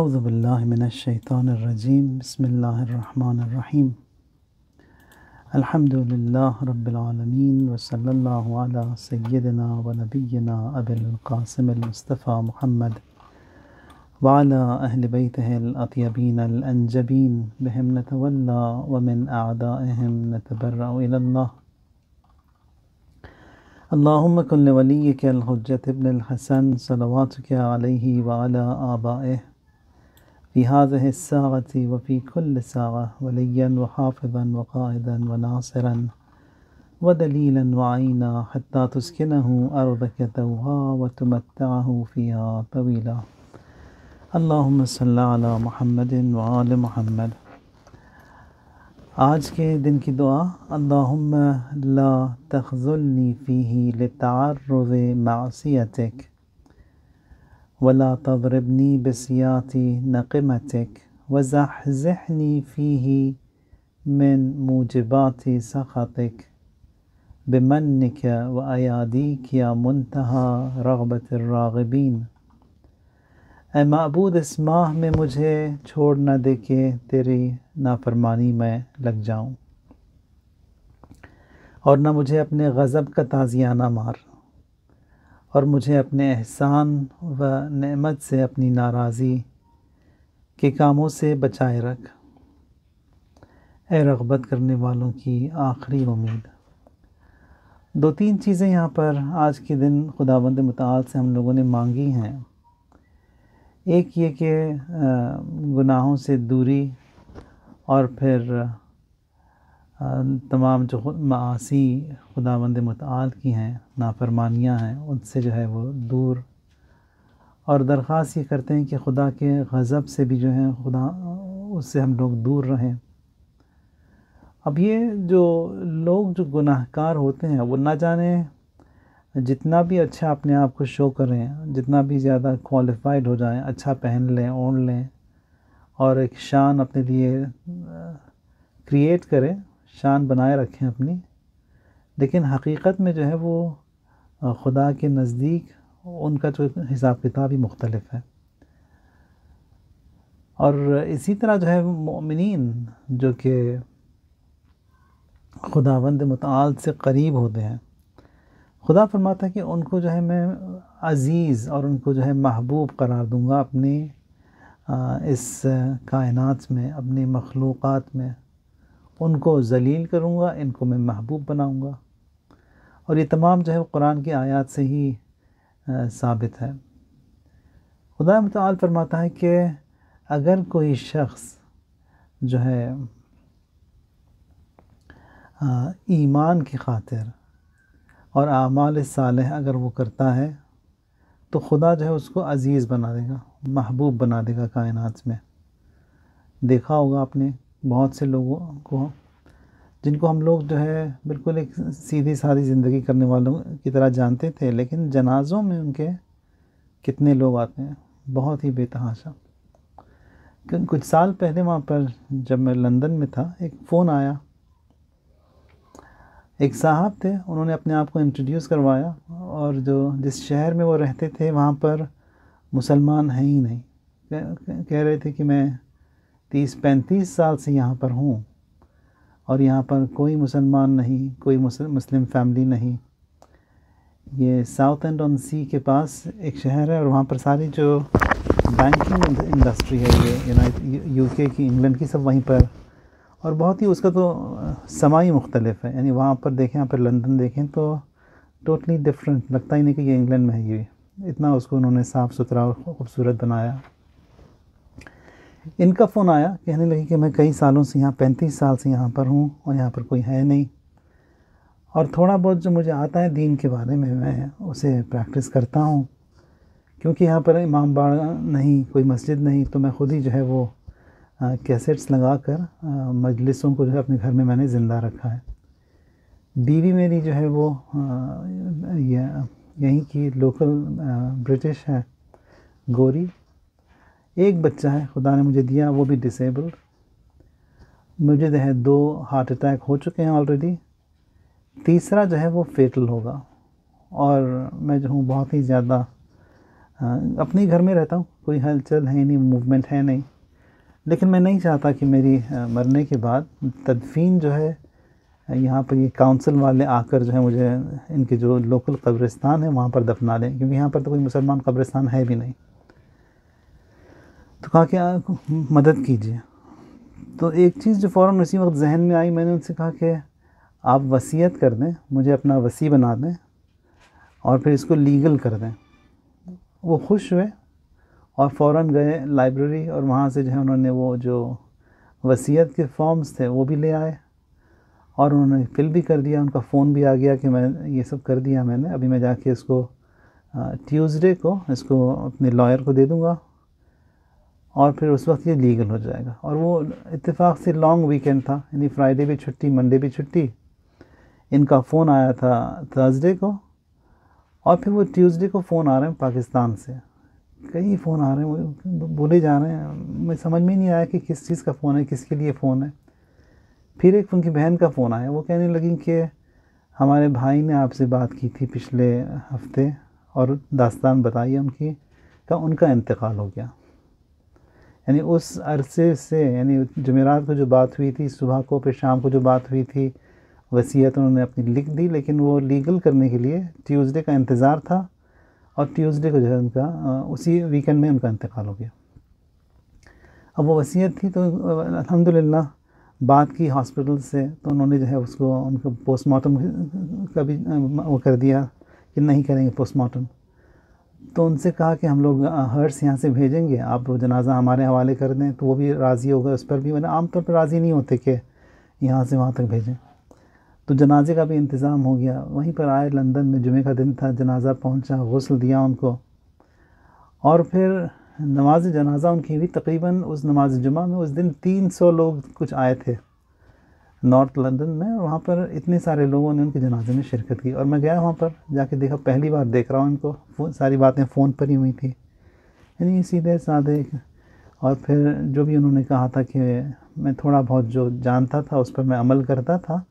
أعوذ بالله من الشيطان الرجيم بسم الله الرحمن الرحيم الحمد لله رب العالمين وصلى الله على سيدنا ونبينا أبي القاسم المصطفى محمد وعلى أهل بيته الأطيبين الأنجبين بهم نتولى ومن أعدائهم نتبرأ إلى الله اللهم كن لوليك الحجة ابن الحسن صلواتك عليه وعلى آبائه في هذه الساعة وفي كل ساعة وليا وحافظا وقائدا وناصرا ودليلا وعينا حتى تسكنه أرضك توها وتمتعه فيها طويلا اللهم صل على محمد وآل محمد آج کے دن کی دعا اللهم لا تخذلني فيه لتعرض معصيتك ولا تضربني بسياط نقمتك وزحزحني فيه من موجبات سخطك بمنك وأياديك يا منتهى رغبة الراغبين اے معبود اس ماہ میں مجھے چھوڑ نہ دے کہ تیری نافرمانی میں لگ جاؤں اور نہ مجھے اپنے غضب کا تازیانہ مار और मुझे अपने एहसान व नेमत से अपनी नाराज़ी के कामों से बचाए रख ए रगबत करने वालों की आखिरी उम्मीद दो तीन चीज़ें यहाँ पर आज के दिन खुदाबंद मताल से हम लोगों ने मांगी हैं एक ये कि गुनाहों से दूरी और फिर तमाम जो मासी खुदा मंद मताल की हैं नाफरमानियाँ हैं उनसे जो है वो दूर और दरख्वास ये करते हैं कि खुदा के गज़ब से भी जो है खुदा उससे हम लोग दूर रहें अब ये जो लोग जो गुनाहकार होते हैं वो ना जाने जितना भी अच्छा अपने आप को शो करें जितना भी ज़्यादा क्वालिफाइड हो जाएं अच्छा पहन लें ओढ़ लें और एक शान अपने लिए क्रिएट करें शान बनाए रखें अपनी लेकिन हकीकत में जो है वो खुदा के नज़दीक उनका जो हिसाब किताब ही मुख्तलफ है और इसी तरह जो है ममिन जो कि खुदावंद मताल से करीब होते हैं खुदा फरमाता है कि उनको जो है मैं अज़ीज़ और उनको जो है महबूब करार दूँगा अपने इस कायनात में अपने मखलूक़ात में उनको जलील करूँगा इनको मैं महबूब बनाऊँगा और ये तमाम जो है वो कुरान की आयत से ही आ, साबित है खुदा मताल फरमाता है कि अगर कोई शख्स जो है ईमान की खातिर और आमाल साल अगर वो करता है तो खुदा जो है उसको अज़ीज़ बना देगा महबूब बना देगा कायनात में देखा होगा आपने बहुत से लोगों को जिनको हम लोग जो है बिल्कुल एक सीधी सादी ज़िंदगी करने वालों की तरह जानते थे लेकिन जनाज़ों में उनके कितने लोग आते हैं बहुत ही बेतहाशा कुछ साल पहले वहाँ पर जब मैं लंदन में था एक फ़ोन आया एक साहब थे उन्होंने अपने आप को इंट्रोड्यूस करवाया और जो जिस शहर में वो रहते थे वहाँ पर मुसलमान हैं ही नहीं कह रहे थे कि मैं तीस पैंतीस साल से यहाँ पर हूँ और यहाँ पर कोई मुसलमान नहीं कोई मुस्लिम फैमिली नहीं ये साउथ एंड ऑन सी के पास एक शहर है और वहाँ पर सारी जो बैंकिंग इंडस्ट्री है ये यूनाइट यूके की इंग्लैंड की सब वहीं पर और बहुत ही उसका तो समा ही मुख्तलिफ है यानी वहाँ पर देखें यहाँ पर लंदन देखें तो टोटली डिफरेंट लगता ही नहीं कि ये इंग्लैंड में है ये इतना उसको उन्होंने साफ़ सुथरा और खूबसूरत बनाया इनका फ़ोन आया कहने लगी कि मैं कई सालों से यहाँ पैंतीस साल से यहाँ पर हूँ और यहाँ पर कोई है नहीं और थोड़ा बहुत जो मुझे आता है दीन के बारे में मैं उसे प्रैक्टिस करता हूँ क्योंकि यहाँ पर इमाम बाड़ा नहीं कोई मस्जिद नहीं तो मैं ख़ुद ही जो है वो कैसेट्स लगा कर मजलिसों को जो है अपने घर में मैंने ज़िंदा रखा है बीवी मेरी जो है वो यहीं की लोकल ब्रिटिश है गोरी एक बच्चा है खुदा ने मुझे दिया वो भी डिसेबल्ड मुझे जो है दो हार्ट अटैक हो चुके हैं ऑलरेडी तीसरा जो है वो फेटल होगा और मैं जो हूँ बहुत ही ज़्यादा अपने घर में रहता हूँ कोई हलचल है नहीं मूवमेंट है नहीं लेकिन मैं नहीं चाहता कि मेरी मरने के बाद तदफीन जो है यहाँ पर ये काउंसिल वाले आकर जो है मुझे इनके जो लोकल कब्रिस्तान है वहाँ पर दफना लें क्योंकि यहाँ पर तो कोई मुसलमान कब्रिस्तान है भी नहीं तो कहा कि आप मदद कीजिए तो एक चीज़ जो फ़ौर उसी वक्त जहन में आई मैंने उनसे कहा कि आप वसीयत कर दें मुझे अपना वसी बना दें और फिर इसको लीगल कर दें वो खुश हुए और फ़ौर गए लाइब्रेरी और वहाँ से जो है उन्होंने वो जो वसीयत के फॉर्म्स थे वो भी ले आए और उन्होंने फिल भी कर दिया उनका फ़ोन भी आ गया कि मैं ये सब कर दिया मैंने अभी मैं जाके इसको ट्यूसडे को इसको अपने लॉयर को दे दूँगा और फिर उस वक्त ये लीगल हो जाएगा और वो इत्तेफाक से लॉन्ग वीकेंड था यानी फ्राइडे भी छुट्टी मंडे भी छुट्टी इनका फ़ोन आया था थर्सडे को और फिर वो ट्यूसडे को फ़ोन आ रहे हैं पाकिस्तान से कई फ़ोन आ रहे हैं बोले जा रहे हैं मैं समझ में नहीं आया कि किस चीज़ का फ़ोन है किसके लिए फ़ोन है फिर एक उनकी बहन का फ़ोन आया वो कहने लगी कि हमारे भाई ने आपसे बात की थी पिछले हफ्ते और दास्तान बताई उनकी का उनका इंतकाल हो गया यानी उस अरसे से यानी जमेरात को जो बात हुई थी सुबह को फिर शाम को जो बात हुई थी वसीयत उन्होंने अपनी लिख दी लेकिन वो लीगल करने के लिए ट्यूसडे का इंतज़ार था और ट्यूसडे को जो है उनका उसी वीकेंड में उनका इंतकाल हो गया अब वो वसीयत थी तो अल्हम्दुलिल्लाह बात की हॉस्पिटल से तो उन्होंने जो है उसको उनको पोस्टमार्टम का भी वो कर दिया कि नहीं करेंगे पोस्टमार्टम तो उनसे कहा कि हम लोग हर्ष यहाँ से भेजेंगे आप जनाजा हमारे हवाले कर दें तो वो भी राज़ी हो गए उस पर भी मैंने आमतौर पर राज़ी नहीं होते कि यहाँ से वहाँ तक भेजें तो जनाजे का भी इंतज़ाम हो गया वहीं पर आए लंदन में जुमे का दिन था जनाजा पहुँचा गसल दिया उनको और फिर नमाज जनाजा उनकी हुई तकरीबन उस नमाज जुमा में उस दिन तीन सौ लोग कुछ आए थे नॉर्थ लंदन में वहाँ पर इतने सारे लोगों ने उनके जनाजे में शिरकत की और मैं गया वहाँ पर जाके देखा पहली बार देख रहा हूँ इनको सारी बातें फ़ोन पर ही हुई थी यानी सीधे साधे और फिर जो भी उन्होंने कहा था कि मैं थोड़ा बहुत जो जानता था उस पर मैं अमल करता था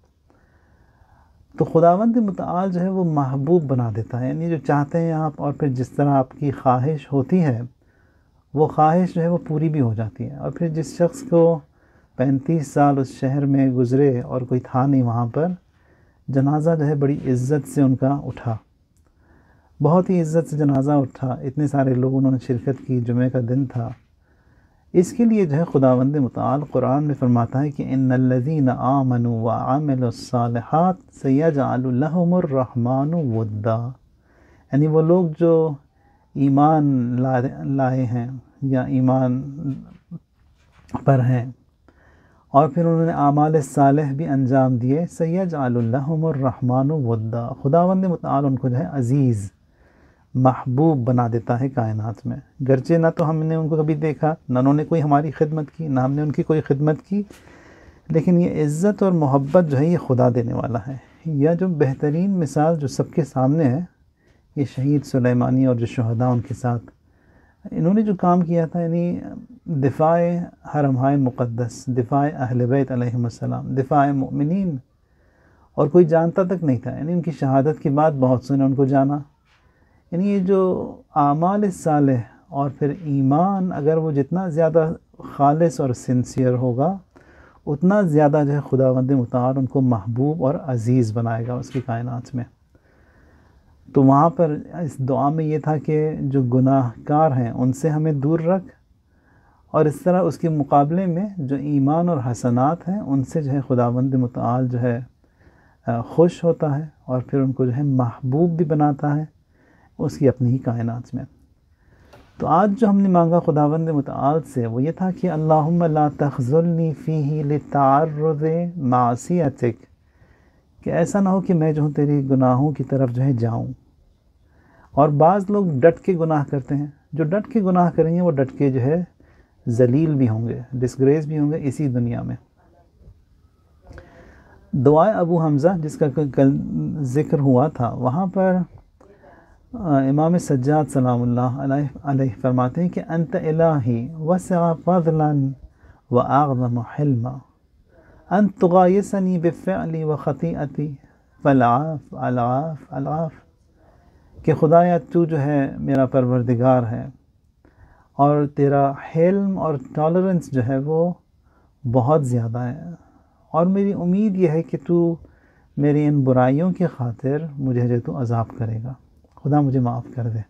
तो खुदावंद मताल जो है वो महबूब बना देता है यानी जो चाहते हैं आप और फिर जिस तरह आपकी ख्वाहिश होती है वो ख्वाहिश जो है वो पूरी भी हो जाती है और फिर जिस शख्स को पैंतीस साल उस शहर में गुज़रे और कोई था नहीं वहाँ पर जनाजा जो है बड़ी इज़्ज़त से उनका उठा बहुत ही इज़्ज़त से जनाजा उठा इतने सारे लोग उन्होंने शिरकत की जुमे का दिन था इसके लिए जो है खुदावंद मताल कुरान में फरमाता है कि इन लजीन आमन व आमिलसालहत आलमरहमान वद्दा यानी वो लोग जो ईमान ला लाए हैं या ईमान पर हैं और फिर उन्होंने आमाल साल भी अंजाम दिए सैद आल्लाहमान वद्दा खुदावंद मताल उनको जो है अज़ीज़ महबूब बना देता है कायनात में गरचे ना तो हमने उनको कभी देखा ना उन्होंने कोई हमारी खिदमत की ना हमने उनकी कोई खिदमत की लेकिन ये इज़्ज़त और मोहब्बत जो है ये खुदा देने वाला है या जो बेहतरीन मिसाल जो सबके सामने है ये शहीद सुलेमानी और जो शहदा उनके साथ इन्होंने जो काम किया था यानी दिफ़ा हरमहाय मुक़दस दिफ़ा अहल बैत अलैहिस्सलाम दिफ़ा मुमिन और कोई जानता तक नहीं था यानी उनकी शहादत के बाद बहुत सुने उनको जाना यानी ये जो आमाल साल और फिर ईमान अगर वो जितना ज़्यादा खालस और सिंसियर होगा उतना ज़्यादा जो है वंद मतार उनको महबूब और अज़ीज़ बनाएगा उसकी कायनात में तो वहाँ पर इस दुआ में ये था कि जो गुनाहकार हैं उनसे हमें दूर रख और इस तरह उसके मुकाबले में जो ईमान और हसनात हैं उनसे जो है खुदावंद मताल जो है खुश होता है और फिर उनको जो है महबूब भी बनाता है उसकी अपनी ही कायनात में तो आज जो हमने मांगा खुदावंद मताल से वो ये था कि अल्लाह ला फ़ी ही मासी मासीतिक कि ऐसा ना हो कि मैं जो हूँ तेरे गुनाहों की तरफ जो है जाऊँ और बाज़ लोग डट के गुनाह करते हैं जो डट के गुनाह करेंगे वो डट के जो है जलील भी होंगे डिसग्रेस भी होंगे इसी दुनिया में दुआ अबू हमज़ा जिसका कल ज़िक्र हुआ था वहाँ पर इमाम सज्जाद सलाम फरमाते हैं कि अंत ही वसा फजलन व आगम हिल्मा अन तुगायसनी बफ़ली व ख़तीअती फ़लाफ़ अलाफ़ अलाफ़ कि खुदाया तू जो है मेरा परवरदिगार है और तेरा हिल्म और टॉलरेंस जो है वो बहुत ज़्यादा है और मेरी उम्मीद यह है कि तू मेरी इन बुराइयों की खातिर मुझे जो तू अजाब करेगा खुदा मुझे माफ़ कर दे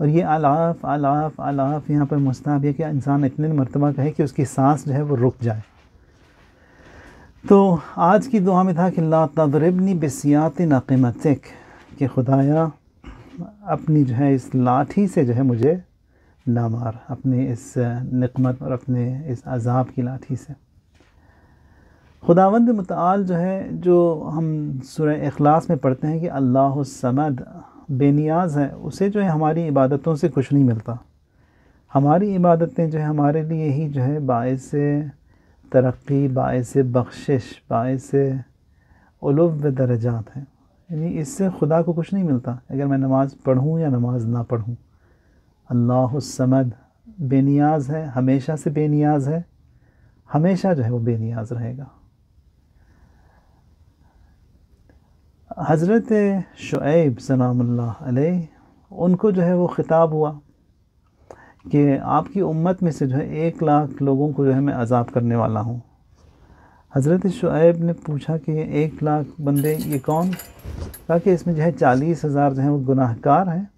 और ये आलाफ़ आलाफ़ आलाफ़ यहाँ पर मुस्ताब है कि इंसान इतने मरतबा कहे कि उसकी सांस जो है वो रुक जाए तो आज की दुआ में था कि ला तदरबनी बसियात नकीमतिक कि खुदाया अपनी जो है इस लाठी से जो है मुझे ना मार अपने इस नकमत और अपने इस अजाब की लाठी से खुदावंद मताल जो है जो हम सुर अखलास में पढ़ते हैं कि अल्लाह समद बेनियाज है उसे जो है हमारी इबादतों से कुछ नहीं मिलता हमारी इबादतें जो है हमारे लिए ही जो है बायस तरक्की बायस बख्शिश बायस उलव दर्जात हैं यानी इससे खुदा को कुछ नहीं मिलता अगर मैं नमाज़ पढ़ूँ या नमाज ना पढ़ूँ अल्लाह समद बेनियाज है हमेशा से बेनियाज है हमेशा जो है वो बेनियाज रहेगा हज़रत शुएब सलाम उनको जो है वो ख़िताब हुआ कि आपकी उम्मत में से जो है एक लाख लोगों को जो है मैं अजाब करने वाला हूँ हज़रत शुएब ने पूछा कि एक लाख बंदे ये कौन कहा कि इसमें जो है चालीस हज़ार जो है वो गुनाहकार हैं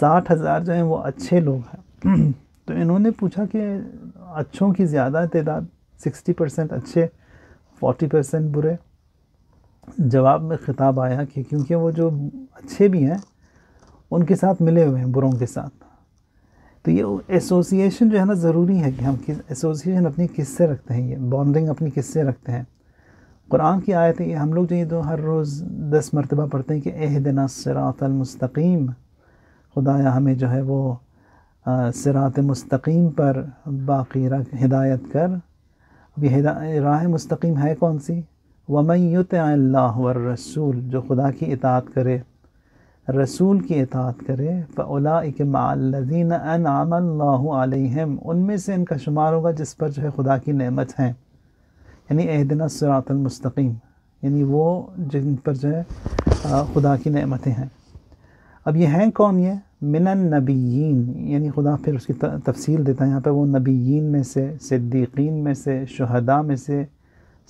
साठ हज़ार जो हैं वो अच्छे लोग हैं तो इन्होंने पूछा कि अच्छों की ज़्यादा तदाद सिक्सटी परसेंट अच्छे फोर्टी परसेंट बुरे जवाब में ख़िताब आया कि क्योंकि वो जो अच्छे भी हैं उनके साथ मिले हुए हैं बुरों के साथ तो ये एसोसिएशन जो है ना ज़रूरी है कि हम किस एसोसिएशन अपनी किससे रखते हैं ये बॉन्डिंग अपनी किससे रखते हैं कुरान की आयत ये हम लोग जो ये दो हर रोज़ दस मरतबा पढ़ते हैं कि एह दिन खुदा हमें जो है वो सरात मस्तकीम पर बाकी रख हिदायत कर अब ये राह मस्तकीम है कौन सी वमयुत रसूल जो खुदा की इतात करे रसूल की इतात करे फ़लाज़ीन आलम उनमें से इनका शुमार होगा जिस पर जो है खुदा की नेमत है यानी अहदना सरातमस्तकीम यानी वो जिन पर जो है खुदा की नेमतें हैं अब ये हैं कौन ये मिनन नबीन यानी खुदा फिर उसकी तफसील देता है यहाँ पर वो नबीन में से सिद्दीकीन में से शहदा में से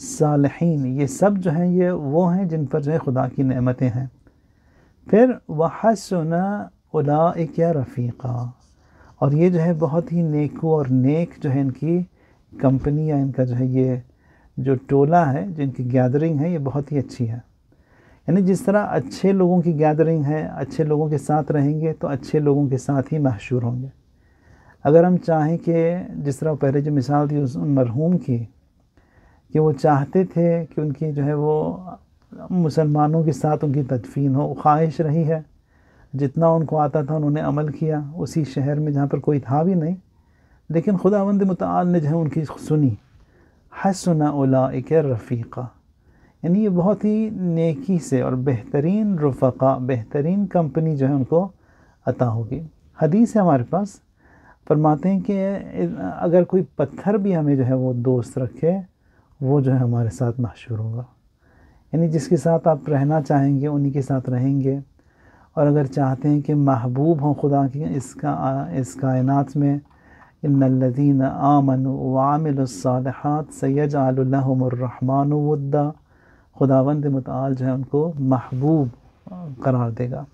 सालहीन ये सब जो हैं ये वो हैं जिन पर जो है खुदा की नेमतें हैं फिर वह सुना उला या रफ़ीक़ा और ये जो है बहुत ही नेकू और नेक जो है इनकी कंपनी या इनका जो है ये जो टोला है जो इनकी गैदरिंग है ये बहुत ही अच्छी है यानी जिस तरह अच्छे लोगों की गैदरिंग है अच्छे लोगों के साथ रहेंगे तो अच्छे लोगों के साथ ही मशहूर होंगे अगर हम चाहें कि जिस तरह पहले जो मिसाल थी उस मरहूम की कि वो चाहते थे कि उनकी जो है वो मुसलमानों के साथ उनकी तदफीन हो ख्वाहिश रही है जितना उनको आता था उन्होंने अमल किया उसी शहर में जहाँ पर कोई था भी नहीं लेकिन खुदा वंद मताल ने जो है उनकी सुनी हसना उला रफ़ीक़ा यानी ये बहुत ही नेकी से और बेहतरीन रफ़ा बेहतरीन कंपनी जो है उनको अता होगी हदीस है हमारे पास फरमाते हैं कि अगर कोई पत्थर भी हमें जो है वो दोस्त रखे वो जो है हमारे साथ मशहूर होगा यानी जिसके साथ आप रहना चाहेंगे उन्हीं के साथ रहेंगे और अगर चाहते हैं कि महबूब हों खुदा की इसका इस कायनात में इनदीन आमन वामिलसालहत सैद आलमरहमानवद्दा खुदावंद मताल जो है उनको महबूब करार देगा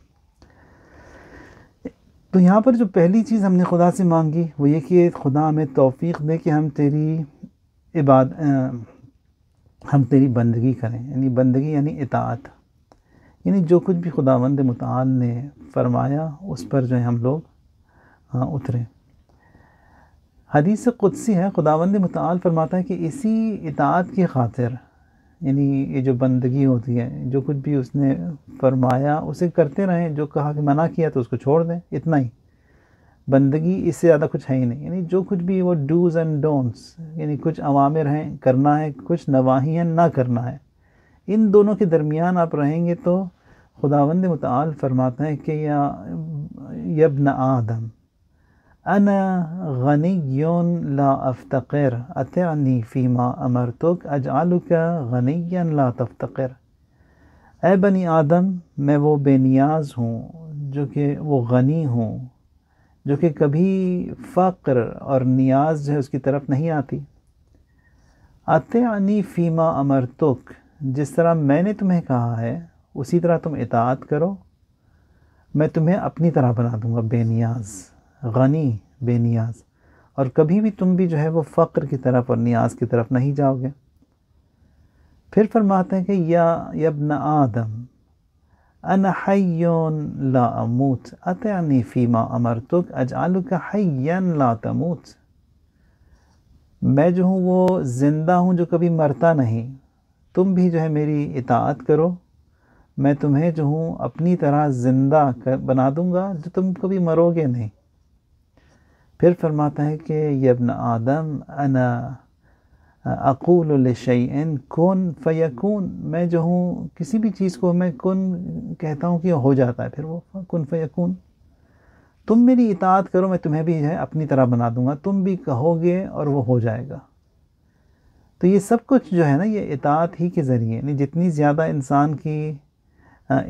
तो यहाँ पर जो पहली चीज़ हमने खुदा से मांगी वो ये कि खुदा हमें तोफ़ी दे कि हम तेरी इबाद हम तेरी बंदगी करें यानी बंदगी यानी इतात यानी जो कुछ भी खुदावंद मताल ने फरमाया उस पर जो है हम लोग उतरें हदीस कुदसी है खुदावंद मताल फरमाता है कि इसी इतात की खातिर यानी ये जो बंदगी होती है जो कुछ भी उसने फरमाया उसे करते रहें जो कहा कि मना किया तो उसको छोड़ दें इतना ही बंदगी इससे ज़्यादा कुछ है ही नहीं यानी जो कुछ भी वो डूज़ एंड डोंट्स यानी कुछ अवामिर हैं करना है कुछ नवाही हैं ना करना है इन दोनों के दरमियान आप रहेंगे तो खुदावंद मताल फरमाते हैं कि या यबन आदम अना गनी ला अफ्तकर अतनी फ़ीमा अमर तुक अज का गनी ला तफ्तकर ए बनी आदम मैं वो बेनियाज हूँ जो कि वो गनी हूँ जो कि कभी फ़क्र और नियाज जो है उसकी तरफ नहीं आती आते फ़ीमा अमर तुक जिस तरह मैंने तुम्हें कहा है उसी तरह तुम इतात करो मैं तुम्हें अपनी तरह बना दूंगा बेनियाज गनी बेनियाज और कभी भी तुम भी जो है वो फ़क्र की तरफ और नियाज की तरफ नहीं जाओगे फिर फरमाते हैं कि या न आदम अन حي لا أموت أطعني फ़ीमा अमर أجعلك حيا لا تموت मैं जो हूँ वो ज़िंदा हूँ जो कभी मरता नहीं तुम भी जो है मेरी इताअत करो मैं तुम्हें जो हूँ अपनी तरह ज़िंदा कर बना दूँगा जो तुम कभी मरोगे नहीं फिर फरमाता है कि यबन आदम अना अकूल शैन कन फ़ैकून मैं जो हूँ किसी भी चीज़ को मैं कन कहता हूँ कि हो जाता है फिर वो कन फ़ैकून तुम मेरी इतात करो मैं तुम्हें भी है अपनी तरह बना दूंगा तुम भी कहोगे और वो हो जाएगा तो ये सब कुछ जो है ना ये इतात ही के ज़रिए यानी जितनी ज़्यादा इंसान की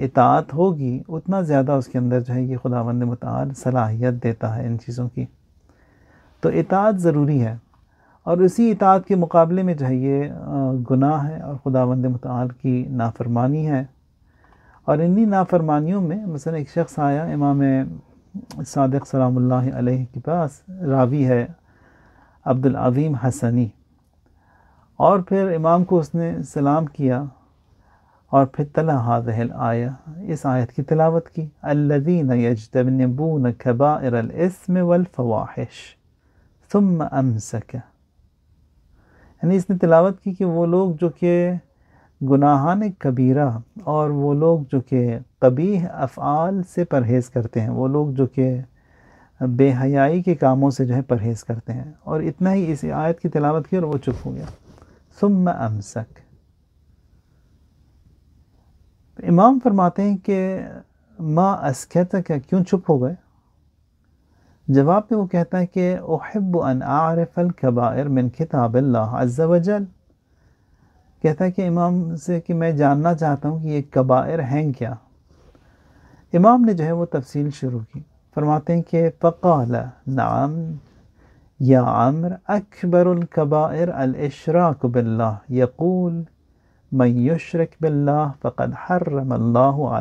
इतात होगी उतना ज़्यादा उसके अंदर जो है ये खुदा वंद मतार सलाहियत देता है इन चीज़ों की तो इतात ज़रूरी है और इसी इतात के मुकाबले में चाहिए गुनाह है और खुदावंद मताल की नाफरमानी है और इन्हीं नाफरमानियों में मसलन एक शख्स आया इमाम सदक सलाम के पास रावी है अब्दुल अब्दुलाज़ीम हसनी और फिर इमाम को उसने सलाम किया और फिर तला हाजहल आया इस आयत की तिलावत की अल्लदीन यजतबनबून खबाइर इसम वलफवाहिश तुम सक्या यानी इसने तिलावत की कि वो लोग जो कि गुनाहान कबीरा और वो लोग जो कि कबीह अफ़ाल से परहेज़ करते हैं वो लोग जो कि बेहयाई के कामों से जो है परहेज़ करते हैं और इतना ही इस आयत की तिलावत की और वो चुप हो गया सुम अमसक इमाम फरमाते हैं कि माँ अस्खत क्या क्यों चुप हो गए जवाब पे वो कहता है कि ओहब अन आरफ कबायर मिन किताब अल्लाह अज्जा वजल कहता है कि इमाम से कि मैं जानना चाहता हूँ कि ये कबायर हैं क्या इमाम ने जो है वो तफसील शुरू की फरमाते हैं कि फ़काल नाम या आमर अकबर कबायर अलशराक बिल्ला यकूल मैं यशरक बिल्ला फ़कद हर्रम अल्लाह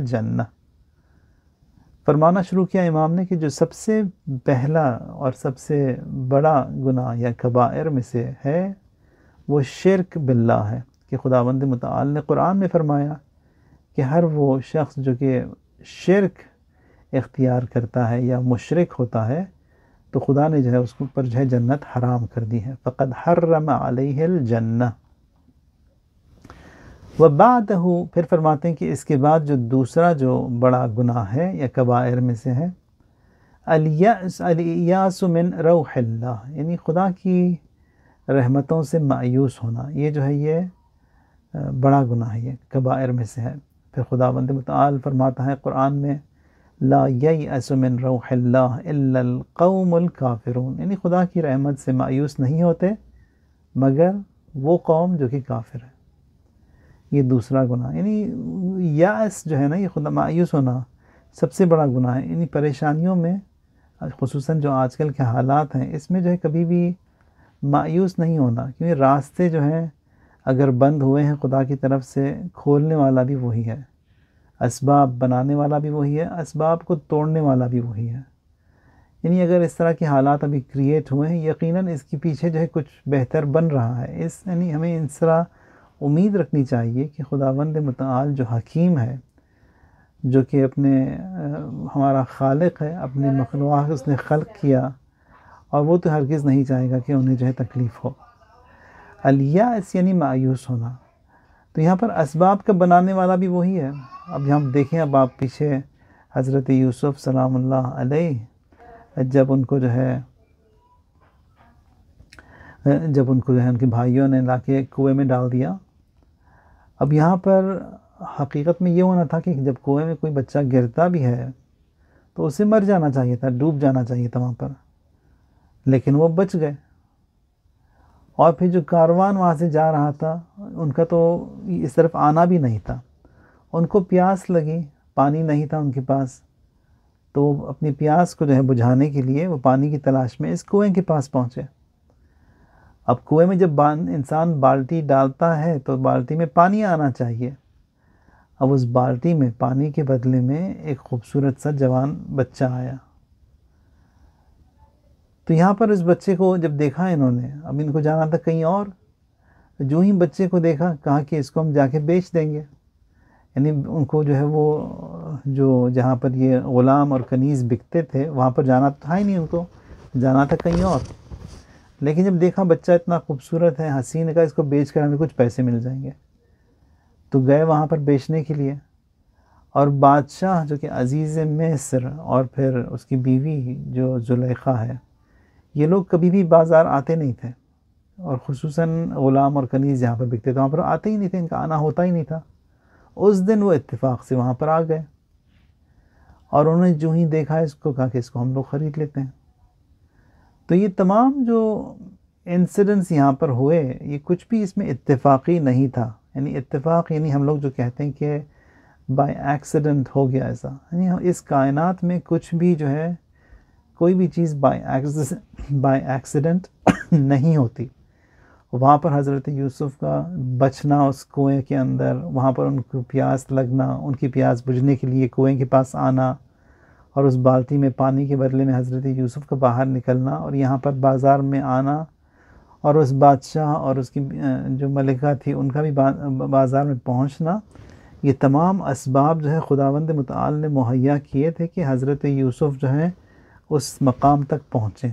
जन्ना फरमाना शुरू किया इमाम ने कि जो सबसे पहला और सबसे बड़ा गुनाह या कबायर में से है वो शिरक बिल्ला है कि खुदाबंद मताल ने कुरान में फरमाया कि हर वो शख्स जो कि शिरक इख्तियार करता है या मुशरक होता है तो खुदा ने जो है उसको पर जो है जन्नत हराम कर दी है फ़कत रम आल जन्ना व बाद फिर फरमाते हैं कि इसके बाद जो दूसरा जो बड़ा गुनाह है या कबायर में से है अलियासमिन रौहल्ला यानी खुदा की रहमतों से मायूस होना ये जो है ये बड़ा गुनाह है ये कबायर में से है फिर खुदा बंद मताल फरमाता है कुरान में ला यई असमिन रौहल्लाकौमल काफिरून यानी खुदा की रहमत से मायूस नहीं होते मगर वो कौम जो कि काफिर है ये दूसरा गुनाह यानी यास जो है ना ये खुदा मायूस होना सबसे बड़ा गुनाह है यानी परेशानियों में खसूस जो आजकल के हालात हैं इसमें जो है कभी भी मायूस नहीं होना क्योंकि रास्ते जो हैं अगर बंद हुए हैं खुदा की तरफ से खोलने वाला भी वही है इसबाब बनाने वाला भी वही है इसबाब को तोड़ने वाला भी वही है यानी अगर इस तरह के हालात अभी क्रिएट हुए हैं यकीनन इसके पीछे जो है कुछ बेहतर बन रहा है इस यानी हमें इस तरह उम्मीद रखनी चाहिए कि खुदावंद मताल जो हकीम है जो कि अपने हमारा खालक है अपने मखनवा उसने खल्क किया और वो तो हरगिज़ नहीं चाहेगा कि उन्हें जो है तकलीफ़ हो अलिया इस यानी मायूस होना तो यहाँ पर इसबाब का बनाने वाला भी वही है अब हम देखें अब आप पीछे हज़रत यूसुफ़ सलाम्ला जब उनको जो है जब उनको जो है उनके भाइयों ने ला के कुएँ में डाल दिया अब यहाँ पर हकीकत में ये होना था कि जब कुएँ में कोई बच्चा गिरता भी है तो उसे मर जाना चाहिए था डूब जाना चाहिए था वहाँ पर लेकिन वो बच गए और फिर जो कारवान वहाँ से जा रहा था उनका तो इस तरफ आना भी नहीं था उनको प्यास लगी पानी नहीं था उनके पास तो अपनी प्यास को जो है बुझाने के लिए वो पानी की तलाश में इस कुएँ के पास पहुँचे अब कुएं में जब इंसान बाल्टी डालता है तो बाल्टी में पानी आना चाहिए अब उस बाल्टी में पानी के बदले में एक खूबसूरत सा जवान बच्चा आया तो यहाँ पर इस बच्चे को जब देखा इन्होंने अब इनको जाना था कहीं और तो जो ही बच्चे को देखा कहा कि इसको हम जाके बेच देंगे यानी उनको जो है वो जो जहाँ पर ये ग़ुलाम और कनीज़ बिकते थे वहाँ पर जाना तो था ही नहीं उनको जाना था कहीं और लेकिन जब देखा बच्चा इतना खूबसूरत है हसीन का इसको बेच कर हमें कुछ पैसे मिल जाएंगे तो गए वहाँ पर बेचने के लिए और बादशाह जो कि अजीज़ मिस्र और फिर उसकी बीवी जो जुलेखा है ये लोग कभी भी बाज़ार आते नहीं थे और खसूस ग़ुलाम और कनीज़ यहाँ पर बिकते थे वहाँ पर आते ही नहीं थे इनका आना होता ही नहीं था उस दिन वो इतफ़ाक़ से वहाँ पर आ गए और उन्होंने जो ही देखा इसको कहा कि इसको हम लोग ख़रीद लेते हैं तो ये तमाम जो इंसिडेंट्स यहाँ पर हुए ये कुछ भी इसमें इत्तेफाक़ी नहीं था यानी इत्तेफाक़ यानी हम लोग जो कहते हैं कि बाय एक्सीडेंट हो गया ऐसा यानी इस कायनात में कुछ भी जो है कोई भी चीज़ बाय बाय एक्सीडेंट नहीं होती वहाँ पर हज़रत यूसुफ का बचना उस कुएं के अंदर वहाँ पर उनको प्यास लगना उनकी प्यास बुझने के लिए कुएं के पास आना और उस बाल्टी में पानी के बदले में हज़रत यूसुफ़ का बाहर निकलना और यहाँ पर बाज़ार में आना और उस बादशाह और उसकी जो मलिका थी उनका भी बाज़ार में पहुँचना ये तमाम इसबाब जो है खुदावंद मताल ने मुहैया किए थे कि हज़रत यूसुफ़ जो है उस मकाम तक पहुँचें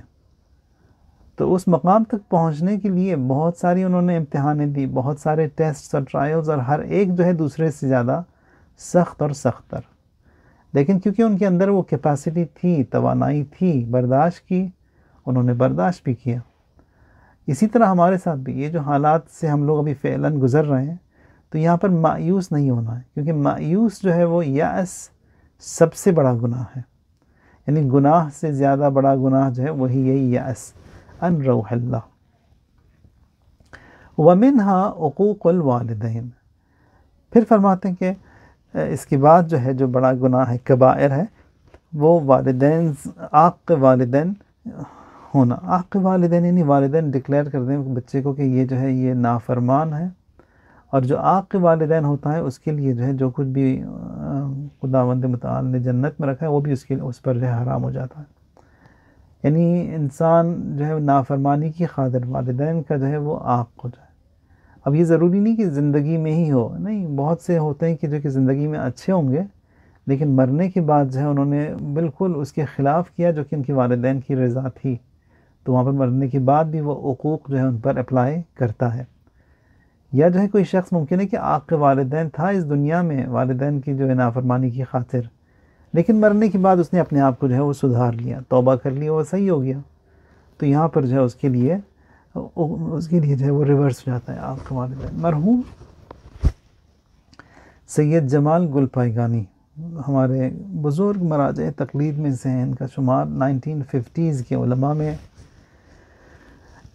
तो उस मकाम तक पहुंचने के लिए बहुत सारी उन्होंने इम्तहानें दी बहुत सारे टेस्ट और ट्रायल्स और हर एक जो है दूसरे से ज़्यादा सख्त और सख्तर लेकिन क्योंकि उनके अंदर वो कैपेसिटी थी तोानाई थी बर्दाश्त की उन्होंने बर्दाश्त भी किया इसी तरह हमारे साथ भी ये जो हालात से हम लोग अभी फैलन गुज़र रहे हैं तो यहाँ पर मायूस नहीं होना है क्योंकि मायूस जो है वो यास सबसे बड़ा गुनाह है यानी गुनाह से ज़्यादा बड़ा गुनाह जो है वही यही यास अन रोहल्ला वमिन हाँ वालदेन फिर फरमाते हैं कि इसके बाद जो है जो बड़ा गुनाह है कबायर है वो वालदेन आक के होना आक के वालदेन यानी वालदेन डिक्लेयर कर दें बच्चे को कि ये जो है ये नाफरमान है और जो आक के होता है उसके लिए जो है जो कुछ भी खुदावंद मताल ने जन्नत में रखा है वो भी उसके उस पर जो है हराम हो जाता है यानी इंसान जो है नाफरमानी की खातिर वालदेन का जो है वो आक हो जाए अब ये ज़रूरी नहीं कि ज़िंदगी में ही हो नहीं बहुत से होते हैं कि जो कि ज़िंदगी में अच्छे होंगे लेकिन मरने के बाद जो है उन्होंने बिल्कुल उसके ख़िलाफ़ किया जो कि उनके वालदेन की रज़ा थी तो वहाँ पर मरने के बाद भी वो हकूक़ जो है उन पर अप्लाई करता है या जो है कोई शख्स मुमकिन है कि आपके वालदेन था इस दुनिया में वालदेन की जो है नाफरमानी की खातिर लेकिन मरने के बाद उसने अपने आप को जो है वो सुधार लिया तोबा कर लिया वो सही हो गया तो यहाँ पर जो है उसके लिए उसके लिए जो है वो रिवर्स हो जाता है आपका वालदेन मरहूम सैयद जमाल गुलपाईगानी हमारे बुज़ुर्ग मराज तकलीद में से हैं इनका शुमार 1950s के उलमा में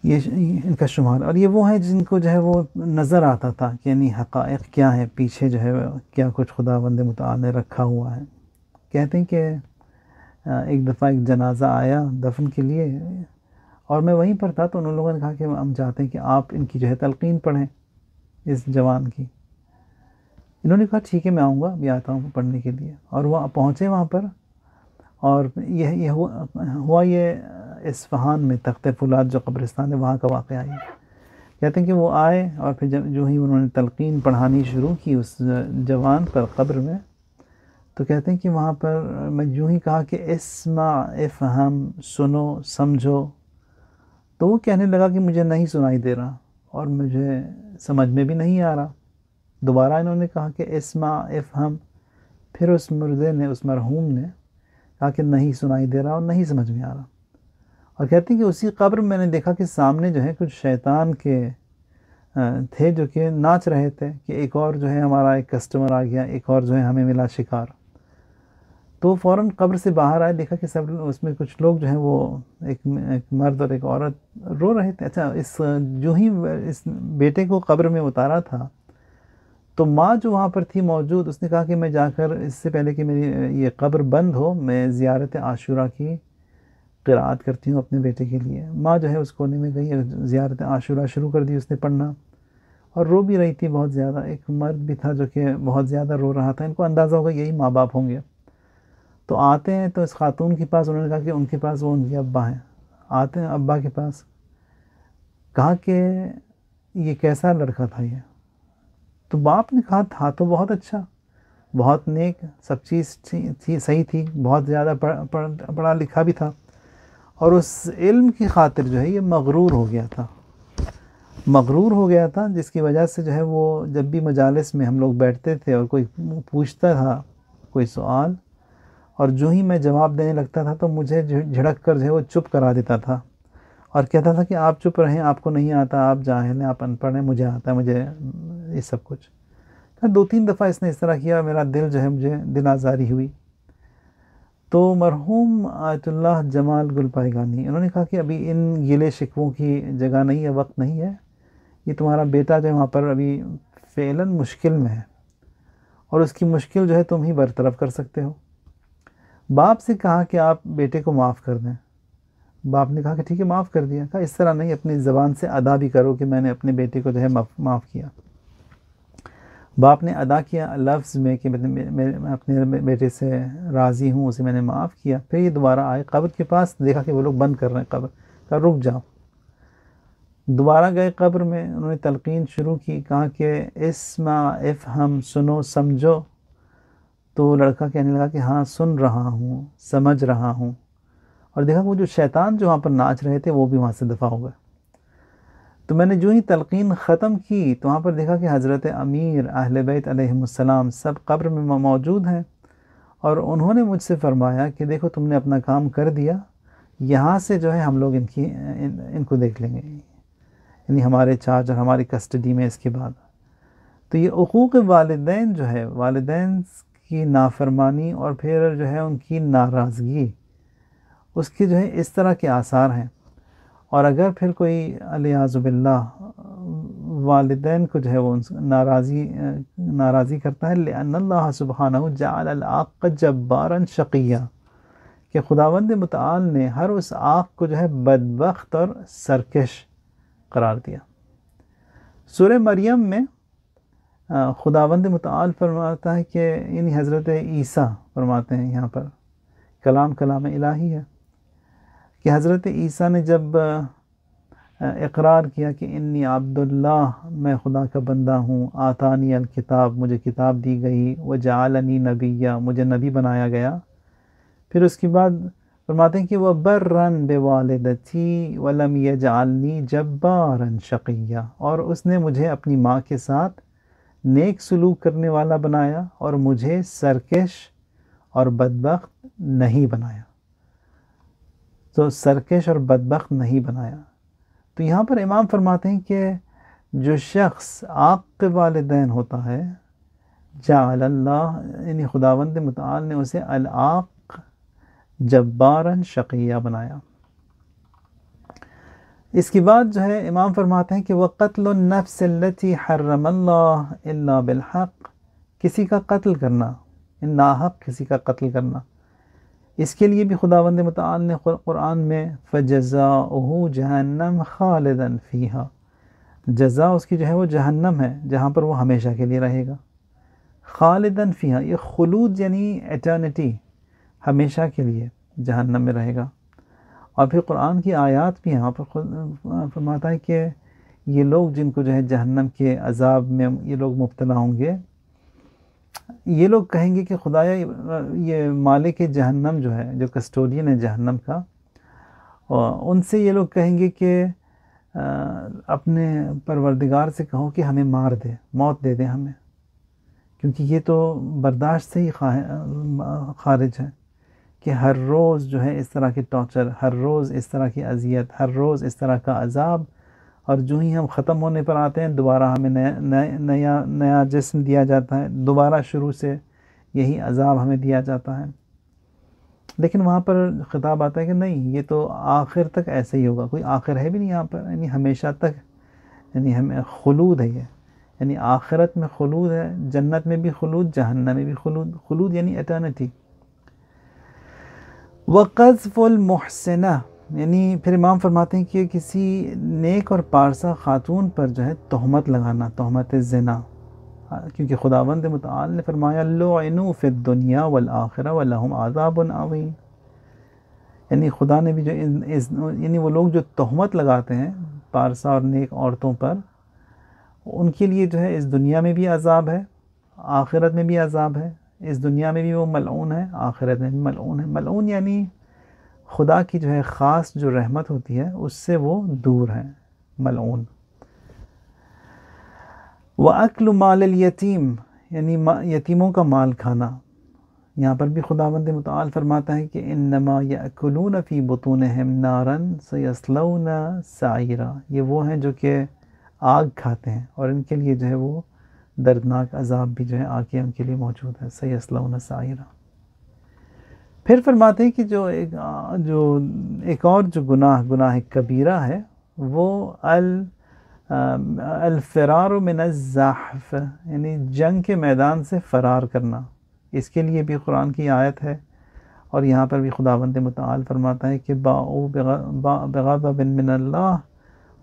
ये इनका शुमार और ये वो है जिनको जो है वो नज़र आता था कि यानी हक़ क्या है पीछे जो है क्या कुछ खुदा बंद मताल ने रखा हुआ है कहते हैं कि एक दफ़ा एक जनाज़ा आया दफन के लिए और मैं वहीं पर था तो उन लोगों ने कहा कि हम चाहते हैं कि आप इनकी जो है तलकिन पढ़ें इस जवान की इन्होंने कहा ठीक है मैं आऊँगा मैं आता हूँ पढ़ने के लिए और वहाँ पहुँचे वहाँ पर और यह यह हुआ, हुआ ये इसफहान में तख्त फुलाद जो कब्रिस्तान है वहाँ का वाक़ आई कहते हैं कि वो आए और फिर जब जो ही उन्होंने तलकिन पढ़ानी शुरू की उस जवान पर कब्र में तो कहते हैं कि वहाँ पर मैं यूँ ही कहा कि इसमा हम सुनो समझो तो वो कहने लगा कि मुझे नहीं सुनाई दे रहा और मुझे समझ में भी नहीं आ रहा दोबारा इन्होंने कहा कि इसमा एफ़ हम फिर उस मुर्दे ने उस मरहूम ने कहा कि नहीं सुनाई दे रहा और नहीं समझ में आ रहा और कहते हैं कि उसी कब्र मैंने देखा कि सामने जो है कुछ शैतान के थे जो कि नाच रहे थे कि एक और जो है हमारा एक कस्टमर आ गया एक और जो है हमें मिला शिकार तो फ़ौर कब्र से बाहर आए देखा कि सब उसमें कुछ लोग जो हैं वो एक, एक मर्द और एक औरत रो रहे थे अच्छा इस जो ही इस बेटे को कब्र में उतारा था तो माँ जो वहाँ पर थी मौजूद उसने कहा कि मैं जाकर इससे पहले कि मेरी ये कब्र बंद हो मैं ज़ियारत आशूरा की क़रात करती हूँ अपने बेटे के लिए माँ जो है उस कोने में गई ज़ियारत आशूरा शुरू कर दी उसने पढ़ना और रो भी रही थी बहुत ज़्यादा एक मर्द भी था जो कि बहुत ज़्यादा रो रहा था इनको अंदाज़ा होगा यही माँ बाप होंगे तो आते हैं तो इस खातून के पास उन्होंने कहा कि उनके पास वो उनके अब्बा हैं आते हैं अब्बा के पास कहा कि ये कैसा लड़का था ये तो बाप ने कहा था तो बहुत अच्छा बहुत नेक सब चीज़ थी, थी सही थी बहुत ज़्यादा पढ़ा पढ़, लिखा भी था और उस इल्म की खातिर जो है ये मगरूर हो गया था मगरूर हो गया था जिसकी वजह से जो है वो जब भी मजालस में हम लोग बैठते थे और कोई पूछता था कोई सवाल और जो ही मैं जवाब देने लगता था तो मुझे झिड़क कर जो है वो चुप करा देता था और कहता था कि आप चुप रहें आपको नहीं आता आप जाहिर हैं आप अनपढ़ हैं मुझे आता है मुझे ये सब कुछ फिर दो तीन दफ़ा इसने इस तरह किया मेरा दिल जो है मुझे दिल आज़ारी हुई तो मरहूम आयतुल्लाह जमाल गुलपाई गानी उन्होंने कहा कि अभी इन गिले शिकवों की जगह नहीं है वक्त नहीं है ये तुम्हारा बेटा जो है वहाँ पर अभी फ़ैलन मुश्किल में है और उसकी मुश्किल जो है तुम ही बरतरफ कर सकते हो बाप से कहा कि आप बेटे को माफ़ कर दें बाप ने कहा कि ठीक है माफ़ कर दिया कहा इस तरह नहीं अपनी ज़बान से अदा भी करो कि मैंने अपने बेटे को जो है माफ़ किया बाप ने अदा किया लफ्ज़ में कि मतलब मैं अपने बेटे से राज़ी हूँ उसे मैंने माफ़ किया फिर ये दोबारा आए कब्र के पास देखा कि वो लोग बंद कर रहे हैं कब्र कहा रुक जाओ दोबारा गए कब्र में उन्होंने तलकिन शुरू की कहा कि इसमा इफ़ हम सुनो समझो तो लड़का कहने लगा कि हाँ सुन रहा हूँ समझ रहा हूँ और देखा वो जो शैतान जो वहाँ पर नाच रहे थे वो भी वहाँ से दफ़ा हो गए तो मैंने जो ही तलकिन ख़त्म की तो वहाँ पर देखा कि हज़रत अमीर अहल बैत सब कब्र में मौजूद हैं और उन्होंने मुझसे फ़रमाया कि देखो तुमने अपना काम कर दिया यहाँ से जो है हम लोग इनकी इन, इनको देख लेंगे यानी हमारे चार्ज और हमारी कस्टडी में इसके बाद तो ये हकूक़ वालदे जो है वालदे की नाफरमानी और फिर जो है उनकी नाराज़गी उसके जो है इस तरह के आसार हैं और अगर फिर कोई अलियाज़बिल्ला वालदेन को जो है वो नाराज़ी नाराज़ी करता है लाला सुबहाना जालआक़ जब्बार शकिया कि खुदावंद मताल ने हर उस आँख को जो है बदबख्त और सरकश करार दिया सुर मरियम में खुदावंद मताल फरमाता है कि यानी हज़रत ईसा फरमाते हैं यहाँ पर कलाम कलाम इलाही है कि हज़रत ईसा ने जब इकरार किया कि इन्नी अब्दुल्ला मैं खुदा का बंदा हूँ आतानी अल किताब मुझे किताब दी गई व जालनी नबिया मुझे नबी बनाया गया फिर उसके बाद फरमाते हैं कि वह बर्रन बे वालदती वलम जब्बा रन शकिया और उसने मुझे अपनी माँ के साथ नेक सलूक करने वाला बनाया और मुझे सरकश और बदबक नहीं बनाया तो सरकश और बदबक नहीं बनाया तो यहाँ पर इमाम फरमाते हैं कि जो शख्स आक वालदेन होता है जहाँ खुदावंद मताल ने उसे अलाक जब्बारन शकिया बनाया इसके बाद जो है इमाम फरमाते हैं कि वह कत्ल नफ्सलती हर्रमल्ला बिलहक किसी का कत्ल करना नाहक किसी का कत्ल करना इसके लिए भी खुदावंद मतान ने कुरान में फ़जा जहन्नम खालदन फ़ीहा जजा उसकी जो है वो जहन्नम है जहाँ पर वो हमेशा के लिए रहेगा खालदन फ़ीहा ये खलूद यानी एटर्निटी हमेशा के लिए जहन्नम में रहेगा और फिर कुरान की आयत भी यहाँ पर खुद फरमाता है कि ये लोग जिनको जो है जहन्नम के अजाब में ये लोग मुबतला होंगे ये लोग कहेंगे कि खुदा ये मालिक जहन्नम जो है जो कस्टोडियन है जहन्नम का और उनसे ये लोग कहेंगे कि अपने परवरदिगार से कहो कि हमें मार दे मौत दे दे हमें क्योंकि ये तो बर्दाश्त से ही खारिज है कि हर रोज़ जो है इस तरह की टॉर्चर हर रोज़ इस तरह की अजियत हर रोज़ इस तरह का अजाब और जो ही हम ख़त्म होने पर आते हैं दोबारा हमें नया नया नया जिसम दिया जाता है दोबारा शुरू से यही अजाब हमें दिया जाता है लेकिन वहाँ पर ख़िताब आता है कि नहीं ये तो आखिर तक ऐसे ही होगा कोई आखिर है भी नहीं यहाँ पर यानी हमेशा तक यानी हमें खलूद है ये यानी आखिरत में खलूद है जन्नत में भी खलूद जहन्नम में भी खलूद खलूद यानी एटर्निटी वक़फ़ुलमहसना यानी फिर इमाम फरमाते हैं कि किसी नेक और पारसा ख़ातून पर जो है तहमत लगाना तहमत जना क्योंकि खुदावंद मताल ने फरमाया फ़िर दुनिया वल आखिर आज़ाब आज़ाबीम यानी खुदा ने भी जो इस, इस, यानी वो लोग जो तहमत लगाते हैं पारसा और नेक औरतों पर उनके लिए जो है इस दुनिया में भी अजाब है आखिरत में भी अजाब है इस दुनिया में भी वो मलून है आखिरत में भी मलून है मलून यानी खुदा की जो है ख़ास जो रहमत होती है उससे वो दूर है मलून व अक्ल माल यतीम यानी यतीमों का माल खाना यहाँ पर भी खुदावंद मताल फरमाता है कि इन नमा यकलून नफ़ी बतून हम नारन सयसलौना सायरा ये वो हैं जो कि आग खाते हैं और इनके लिए जो है वो दर्दनाक अजाब भी जो है आके उनके लिए मौजूद है सही असला सा फिर फरमाते हैं कि जो एक जो एक और जो गुनाह गुनाह कबीरा है वो अल मिन ज़ाहफ़ यानी जंग के मैदान से फ़रार करना इसके लिए भी कुरान की आयत है और यहाँ पर भी बंद मताल फरमाता है कि बाओ बगाबा बिन मिनल्ला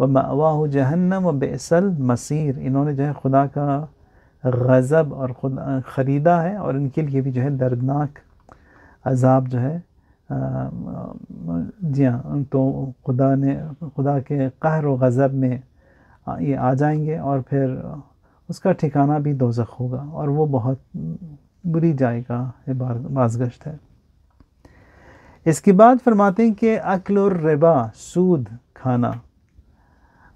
व मवाह जहन्नम व बेसल मसीर इन्होंने जो है खुदा का गज़ब और खुद ख़रीदा है और इनके लिए भी जो है दर्दनाक अजाब जो है जी हाँ तो खुदा ने खुदा के कहर व गज़ब में ये आ जाएंगे और फिर उसका ठिकाना भी दोजख होगा और वो बहुत बुरी जाएगा का बाजगश्त है इसके बाद फरमाते हैं कि अक्ल और रिबा सूद खाना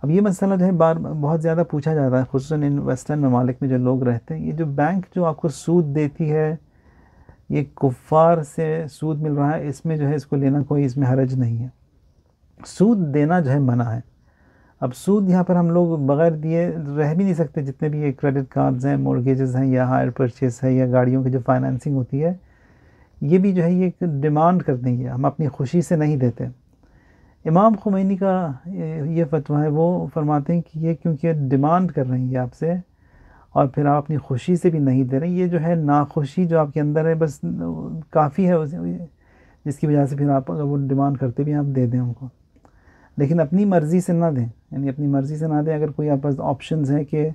अब ये मसला जो है बार बहुत ज़्यादा पूछा जाता है खसूस इन वेस्टर्न ममालिक में जो लोग रहते हैं ये जो बैंक जो आपको सूद देती है ये कुफ़ार से सूद मिल रहा है इसमें जो है इसको लेना कोई इसमें हरज नहीं है सूद देना जो है मना है अब सूद यहाँ पर हम लोग बगैर दिए रह भी नहीं सकते जितने भी ये क्रेडिट कार्ड्स हैं मोर्गेजेस हैं या हायर परचेस है या गाड़ियों की जो फाइनेंसिंग होती है ये भी जो है ये डिमांड कर देंगे हम अपनी खुशी से नहीं देते इमाम खुमैनी का ये फतवा है वो फरमाते हैं कि ये क्योंकि डिमांड कर रही है आपसे और फिर आप अपनी खुशी से भी नहीं दे रहे ये जो है नाखुशी जो आपके अंदर है बस काफ़ी है उस जिसकी वजह से फिर आप अगर वो डिमांड करते भी आप दे दें उनको लेकिन अपनी मर्ज़ी से ना दें यानी अपनी मर्ज़ी से ना दें अगर कोई आप पास ऑप्शन हैं कि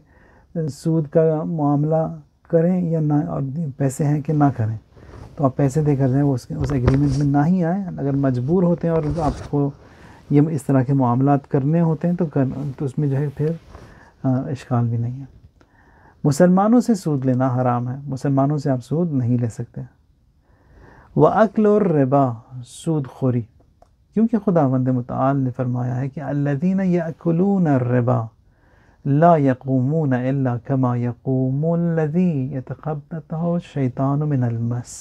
सूद का मामला करें या ना और पैसे हैं कि ना करें तो आप पैसे देकर जाएँ वो उसके उस एग्रीमेंट में ना ही आएँ अगर मजबूर होते हैं और आपको ये इस तरह के मामला करने होते हैं तो कर तो उसमें जो है फिर इश्काल भी नहीं है मुसलमानों से सूद लेना हराम है मुसलमानों से आप सूद नहीं ले सकते व अक्ल और रबा सूद खोरी क्योंकि खुदा वंद मताल ने फरमाया है कि अल्लादीन न रबा ला यकूमून अल्ला कमा यकूमदी शैतान मिनलमस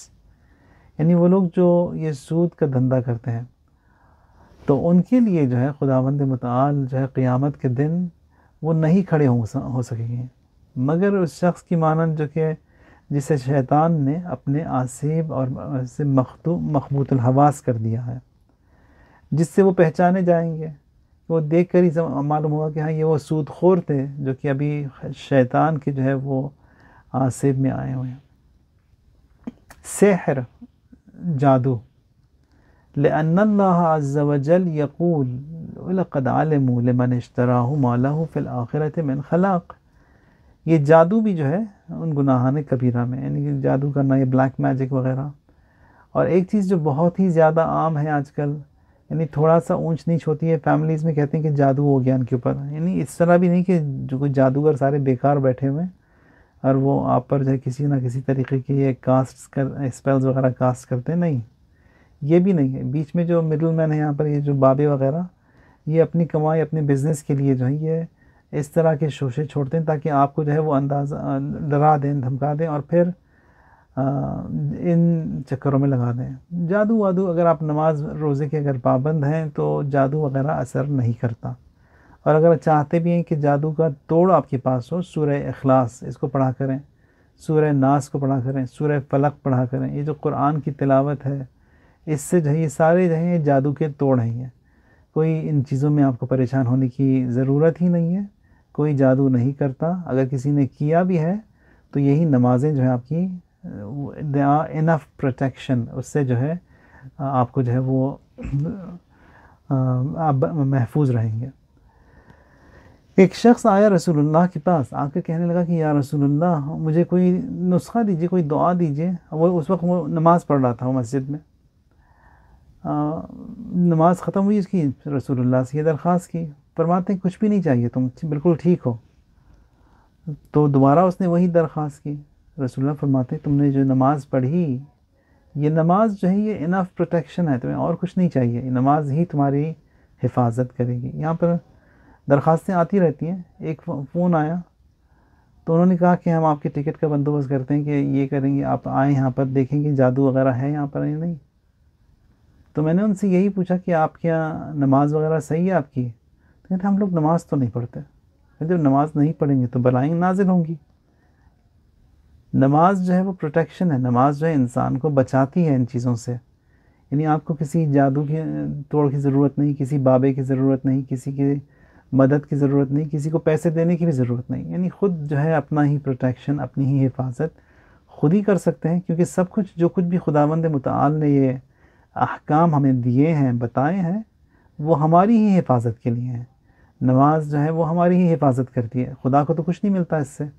यानी वो लोग जो ये सूद का धंधा करते हैं तो उनके लिए जो है खुदावंद मताल जो है क़ियामत के दिन वो नहीं खड़े हो सकेंगे मगर उस शख्स की मानंद जो कि जिसे शैतान ने अपने आसीब और से मखतू मखबूतलहवास कर दिया है जिससे वो पहचाने जाएंगे वो देख कर ही मालूम हुआ कि हाँ ये वो खोर थे जो कि अभी शैतान के जो है वो आसेब में आए हुए हैं सहर जादू लज़ल यकूलक़द आलम लमन इश्तरा माला फ़िल आखिरत मन खलाक़ ये जादू भी जो है उन गुनाहान कबीरा में यानी कि जादू करना ये ब्लैक मैजिक वगैरह और एक चीज़ जो बहुत ही ज़्यादा आम है आजकल यानी थोड़ा सा ऊंच नीच होती है फैमिलीज़ में कहते हैं कि जादू हो गया उनके ऊपर यानी इस तरह भी नहीं कि जो कोई जादूगर सारे बेकार बैठे हुए हैं और वो आप पर जो है किसी ना किसी तरीके के ये कास्ट कर स्पेल्स वगैरह कास्ट करते नहीं ये भी नहीं है बीच में जो मिडल मैन है यहाँ पर ये जो बाबे वगैरह ये अपनी कमाई अपने बिज़नेस के लिए जो है ये इस तरह के शोशे छोड़ते हैं ताकि आपको जो है वो अंदाज़ा डरा दें धमका दें और फिर आ, इन चक्करों में लगा दें जादू वादू अगर आप नमाज रोज़े के अगर पाबंद हैं तो जादू वगैरह असर नहीं करता और अगर चाहते भी हैं कि जादू का तोड़ आपके पास हो सूर्य अखलास इसको पढ़ा करें सूर्य नास को पढ़ा करें सूर्य फलक पढ़ा करें ये जो कुरान की तिलावत है इससे जो है ये सारे जो हैं जादू के तोड़ हैं कोई इन चीज़ों में आपको परेशान होने की ज़रूरत ही नहीं है कोई जादू नहीं करता अगर किसी ने किया भी है तो यही नमाजें जो है आपकी दे आर इनफ प्रोटेक्शन उससे जो है आपको जो है वो आप महफूज रहेंगे एक शख्स आया रसूलुल्लाह के पास आकर कहने लगा कि या रसूलुल्लाह मुझे कोई नुस्खा दीजिए कोई दुआ दीजिए वो उस वक्त वो नमाज़ पढ़ रहा था वो मस्जिद में नमाज ख़त्म हुई इसकी रसूलुल्लाह से ये दरख्वास्त की फरमाते हैं कुछ भी नहीं चाहिए तुम बिल्कुल ठीक हो तो दोबारा उसने वही दरख्वास्त की रसोल्ला फरमाते तुमने जो नमाज़ पढ़ी ये नमाज जो है ये इनफ प्रोटेक्शन है तुम्हें और कुछ नहीं चाहिए नमाज ही तुम्हारी हिफाजत करेगी यहाँ पर दरख्वास्तें आती रहती हैं एक फ़ोन आया तो उन्होंने कहा कि हम आपके टिकट का बंदोबस्त करते हैं कि ये करेंगे आप आए यहाँ पर देखेंगे जादू वगैरह है यहाँ पर या नहीं तो मैंने उनसे यही पूछा कि आपके यहाँ नमाज़ वगैरह सही है आपकी तो कहते हम लोग नमाज़ तो नहीं पढ़ते तो जब नमाज़ नहीं पढ़ेंगे तो बलाएँ नाजिल होंगी नमाज जो है वो प्रोटेक्शन है नमाज जो है इंसान को बचाती है इन चीज़ों से यानी आपको किसी जादू की तोड़ की ज़रूरत नहीं किसी बाबे की ज़रूरत नहीं किसी की मदद की ज़रूरत नहीं किसी को पैसे देने की भी ज़रूरत नहीं यानी ख़ुद जो है अपना ही प्रोटेक्शन अपनी ही हिफाजत खुद ही कर सकते हैं क्योंकि सब कुछ जो कुछ भी खुदावंद मताल ने ये अहकाम हमें दिए हैं बताए हैं वो हमारी ही हिफाजत के लिए हैं नमाज जो है वो हमारी ही हिफाजत करती है खुदा को तो कुछ नहीं मिलता इससे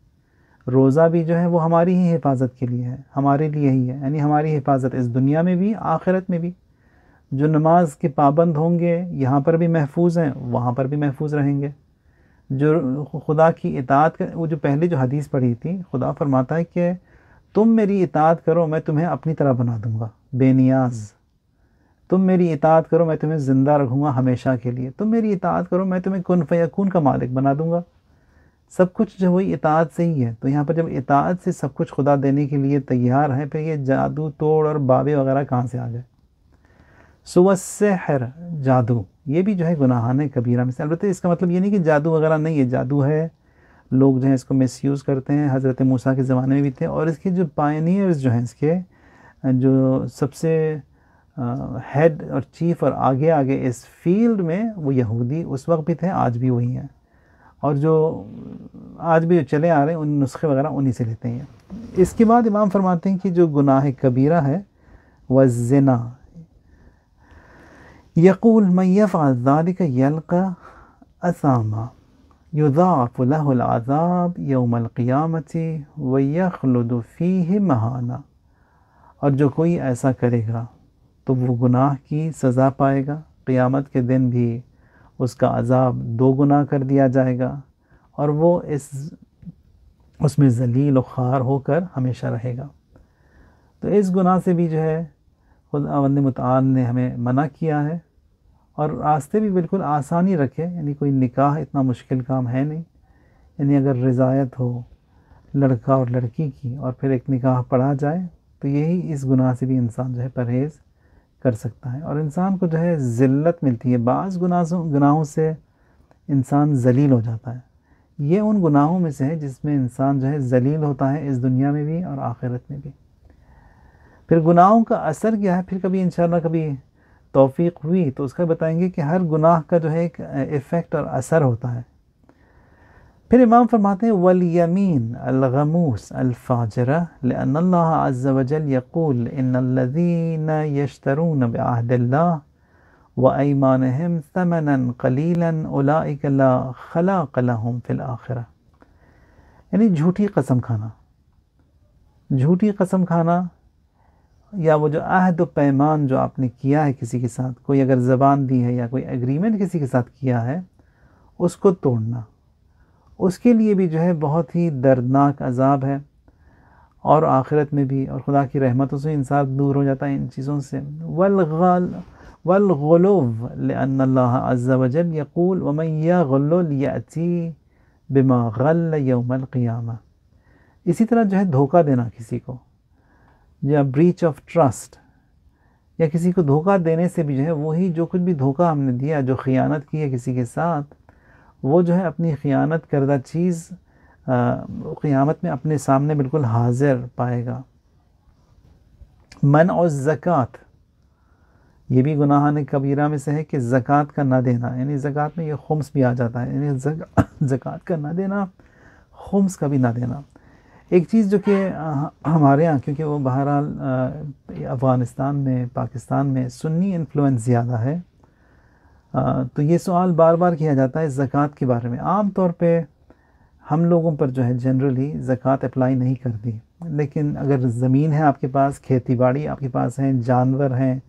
रोज़ा भी जो है वो हमारी ही हिफाजत के लिए है हमारे लिए ही है यानी हमारी हिफाजत इस दुनिया में भी आखिरत में भी जो नमाज के पाबंद होंगे यहाँ पर भी महफूज हैं वहाँ पर भी महफूज रहेंगे जो खुदा की इतात वो जो पहले जो हदीस पढ़ी थी खुदा फरमाता है कि तुम मेरी इतात करो मैं तुम्हें अपनी तरह बना दूँगा बेनियाज तुम मेरी इतात करो मैं तुम्हें ज़िंदा रखूँगा हमेशा के लिए तुम मेरी इतात करो मैं तुम्हें कन फ़यकून का मालिक बना दूँगा सब कुछ जो वही इतात से ही है तो यहाँ पर जब इतात से सब कुछ खुदा देने के लिए तैयार है फिर ये जादू तोड़ और बाबे वगैरह कहाँ से आ गए सुवसहर जादू ये भी जो है गुनाहान है कबीरा में से अलबत्त इसका मतलब ये नहीं कि जादू वगैरह नहीं है जादू है लोग जो है इसको मिस यूज़ करते हैं हज़रत मूसा के ज़माने में भी थे और इसके जो पायनियर्स जो हैं इसके जो सबसे हेड और चीफ और आगे आगे इस फील्ड में वो यहूदी उस वक्त भी थे आज भी वही हैं और जो आज भी जो चले आ रहे हैं उन नुस्खे वगैरह उन्हीं से लेते हैं इसके बाद इमाम फरमाते हैं कि जो गुनाह कबीरा है व जना यकूल मैफ़ आज़ादिक यलका असामा व यौमलक़ियामती वयखलदफ़ी महाना और जो कोई ऐसा करेगा तो वो गुनाह की सज़ा पाएगा क़ियामत के दिन भी उसका अजाब दो गुना कर दिया जाएगा और वो इस उसमें जलील ख़ार होकर हमेशा रहेगा तो इस गुनाह से भी जो है खुद अवंद मतान ने हमें मना किया है और रास्ते भी बिल्कुल आसानी रखे यानी कोई निकाह इतना मुश्किल काम है नहीं यानी अगर रज़ायत हो लड़का और लड़की की और फिर एक निकाह पढ़ा जाए तो यही इस गुनाह से भी इंसान जो है परहेज़ कर सकता है और इंसान को जो है ज़िल्लत मिलती है बाज़ गुनाहों गुनाहों से इंसान जलील हो जाता है ये उन गुनाहों में से है जिसमें इंसान जो है जलील होता है इस दुनिया में भी और आखिरत में भी फिर गुनाहों का असर क्या है फिर कभी इन कभी तौफीक हुई तो उसका बताएंगे कि हर गुनाह का जो है एक इफ़ेक्ट और असर होता है फिर इमाम फरमाते हैं वलयमीन अलगमूस अलफ़ाजरा अज़ वजल यक़ूल इन्नल्लज़ीन यश्तरून बहदल्ला व ईमान समन कलीला उलाइकला खला कलाहम फिल आखिर यानी झूठी कसम खाना झूठी कसम खाना या वो जो अहद व पैमान जो आपने किया है किसी के साथ कोई अगर ज़बान दी है या कोई एग्रीमेंट किसी के साथ किया है उसको तोड़ना उसके लिए भी जो है बहुत ही दर्दनाक अजाब है और आखिरत में भी और खुदा की रहमतों से इंसान दूर हो जाता है इन चीज़ों से वल वलगल वलगलोवजल यकूल वमैया गल्लोलियाती बिमा गल यौमल क़ियामा इसी तरह जो है धोखा देना किसी को या ब्रीच ऑफ ट्रस्ट या किसी को धोखा देने से भी जो है वही जो कुछ भी धोखा हमने दिया जो ख़ियानत की है किसी के साथ वो जो है अपनी ख़ियानत करदा चीज़ क़ियामत में अपने सामने बिल्कुल हाजिर पाएगा मन और ज़क़़त ये भी गुनाहान कबीरा में से है कि ज़क़़त का ना देना यानी ज़क़़त में ये खुम्स भी आ जाता है यानी ज़क़़त का ना देना खुम्स का भी ना देना एक चीज़ जो कि हमारे यहाँ क्योंकि वो बहरहाल अफ़गानिस्तान में पाकिस्तान में सुन्नी इन्फ्लुएंस ज़्यादा है तो ये सवाल बार बार किया जाता है ज़क़़त के बारे में आम तौर पे हम लोगों पर जो है जनरली ज़क़़त अप्लाई नहीं करती लेकिन अगर ज़मीन है आपके पास खेती बाड़ी आपके पास हैं जानवर हैं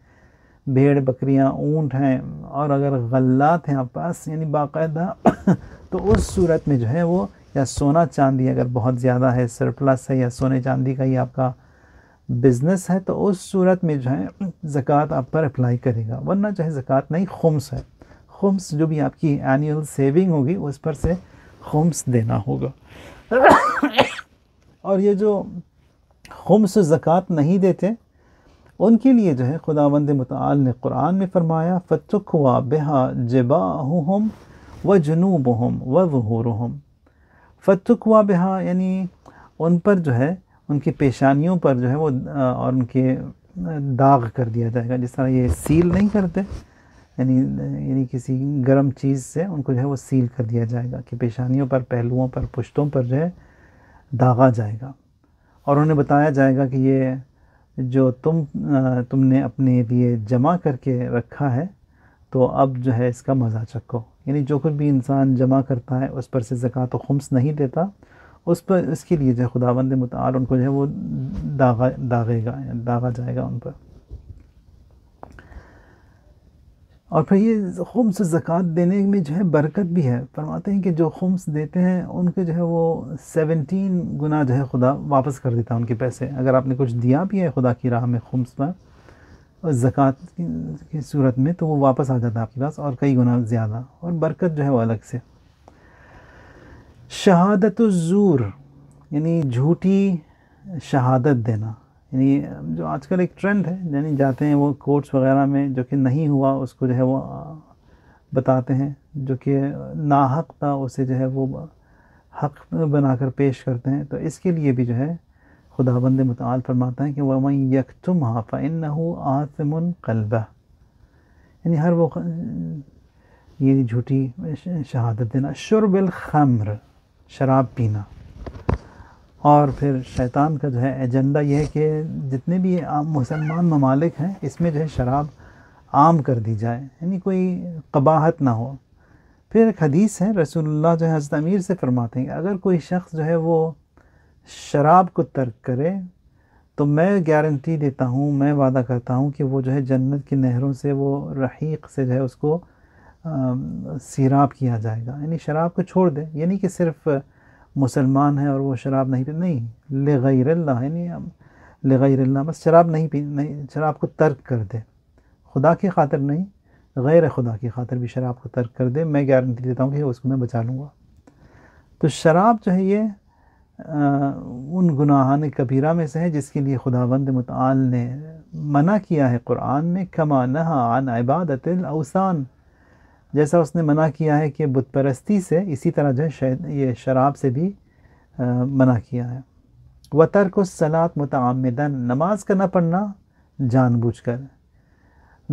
भेड़ बकरियां ऊँट हैं और अगर गल्लात हैं आपके पास यानी बाकायदा तो उस सूरत में जो है वो या सोना चांदी अगर बहुत ज़्यादा है सरप्लस है या सोने चांदी का ही आपका बिज़नेस है तो उस सूरत में जो है ज़क़़त आप पर अप्लाई करेगा वरना जो है ज़क़़त नहीं खुम्स है होम्स जो भी आपकी एनुअल सेविंग होगी उस पर से होम्स देना होगा और ये जो होम्स ज़क़़त नहीं देते उनके लिए जो है खुदा बंद मताल ने कुरान में फ़रमाया फ़तुक हुआ बेहा जबा हम व जुनूब हम व वहूर हम फ़तुक हुआ बेहा यानी उन पर जो है उनकी पेशानियों पर जो है वो और उनके दाग कर दिया जाएगा जिस तरह ये सील नहीं करते यानी यानी किसी गर्म चीज़ से उनको जो है वो सील कर दिया जाएगा कि पेशानियों पर पहलुओं पर पुश्तों पर जो है दागा जाएगा और उन्हें बताया जाएगा कि ये जो तुम तुमने अपने लिए जमा करके रखा है तो अब जो है इसका मज़ा चखो यानी जो कुछ भी इंसान जमा करता है उस पर से तो खुम्स नहीं देता उस पर इसके लिए जो खुदावंद मतलब उनको जो है वो दागा दागेगा दागा जाएगा उन पर और फिर ये खुम्स ज़क़़त देने में जो है बरकत भी है फरमाते हैं कि जो खुम्स देते हैं उनके जो है वो सेवनटीन गुना जो है खुदा वापस कर देता है उनके पैसे अगर आपने कुछ दिया भी है खुदा की राह में खुम्स पर और ज़क़़त की सूरत में तो वो वापस आ जाता है आपके पास और कई गुना ज़्यादा और बरकत जो है वो अलग से शहादत ज़ूर यानी झूठी शहादत देना यानी जो आजकल एक ट्रेंड है यानी जाते हैं वो कोर्ट्स वगैरह में जो कि नहीं हुआ उसको जो है वो बताते हैं जो कि नाहक था उसे जो है वो हक बनाकर पेश करते हैं तो इसके लिए भी जो है खुदा बंद मताल फरमाता है कि यक तुम हाफ़ा इन आसमन कलबा यानी हर वो ये झूठी शहादत देना शुरबिल खम्र शराब पीना और फिर शैतान का जो है एजेंडा यह है कि जितने भी मुसलमान ममालिक हैं इसमें जो है शराब आम कर दी जाए यानी कोई कबाहत ना हो फिर एक हदीस है रसूलुल्लाह जो है हज़रत अमीर से फरमाते हैं अगर कोई शख्स जो है वो शराब को तर्क करे तो मैं गारंटी देता हूँ मैं वादा करता हूँ कि वो जो है जन्नत की नहरों से वो रहीक से जो है उसको आ, सीराब किया जाएगा यानी शराब को छोड़ दे यानी कि सिर्फ़ मुसलमान है और वो शराब नहीं पी नहीं लगैरल्ला है नहीं हम लगैरल्ला बस शराब नहीं पी नहीं शराब को तर्क कर दे खुदा की खातर नहीं गैर खुदा की खातर भी शराब को तर्क कर दे मैं गारंटी देता हूँ कि उसको मैं बचा लूँगा तो शराब जो है ये आ, उन गुनाहान कबीरा में से है जिसके लिए खुदावंद मताल ने मना किया है क़ुरान में कमा नहा आन इबादत अवसान जैसा उसने मना किया है कि बुतपरस्ती से इसी तरह जो है ये शराब से भी आ, मना किया है व तर्क सलात मतदा नमाज का ना पढ़ना जानबूझ कर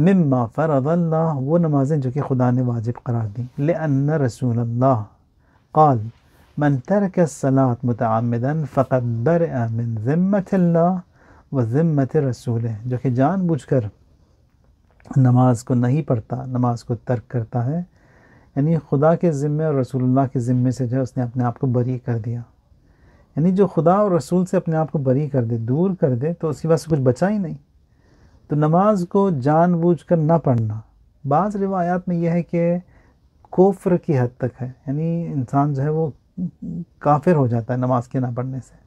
मम्मा फ़रल्ला वो नमाजें जो कि खुदा ने वाजिब करार दी ले रसूल अल्लाह काल मन तर्क सलात मतमदन फ़कत बर अमिन ज़िम्मत व ज़िम्मत रसूल जो कि जानबूझ कर नमाज को नहीं पढ़ता नमाज को तर्क करता है यानी खुदा के ज़िम्मे और रसूलुल्लाह के ज़िम्मे से जो है उसने अपने आप को बरी कर दिया यानी जो खुदा और रसूल से अपने आप को बरी कर दे दूर कर दे तो उसके पास कुछ बचा ही नहीं तो नमाज को जान बूझ कर ना पढ़ना बाज़ रिवायात में यह है कि कोफ्र की हद तक है यानी इंसान जो है वो काफिर हो जाता है नमाज़ के ना पढ़ने से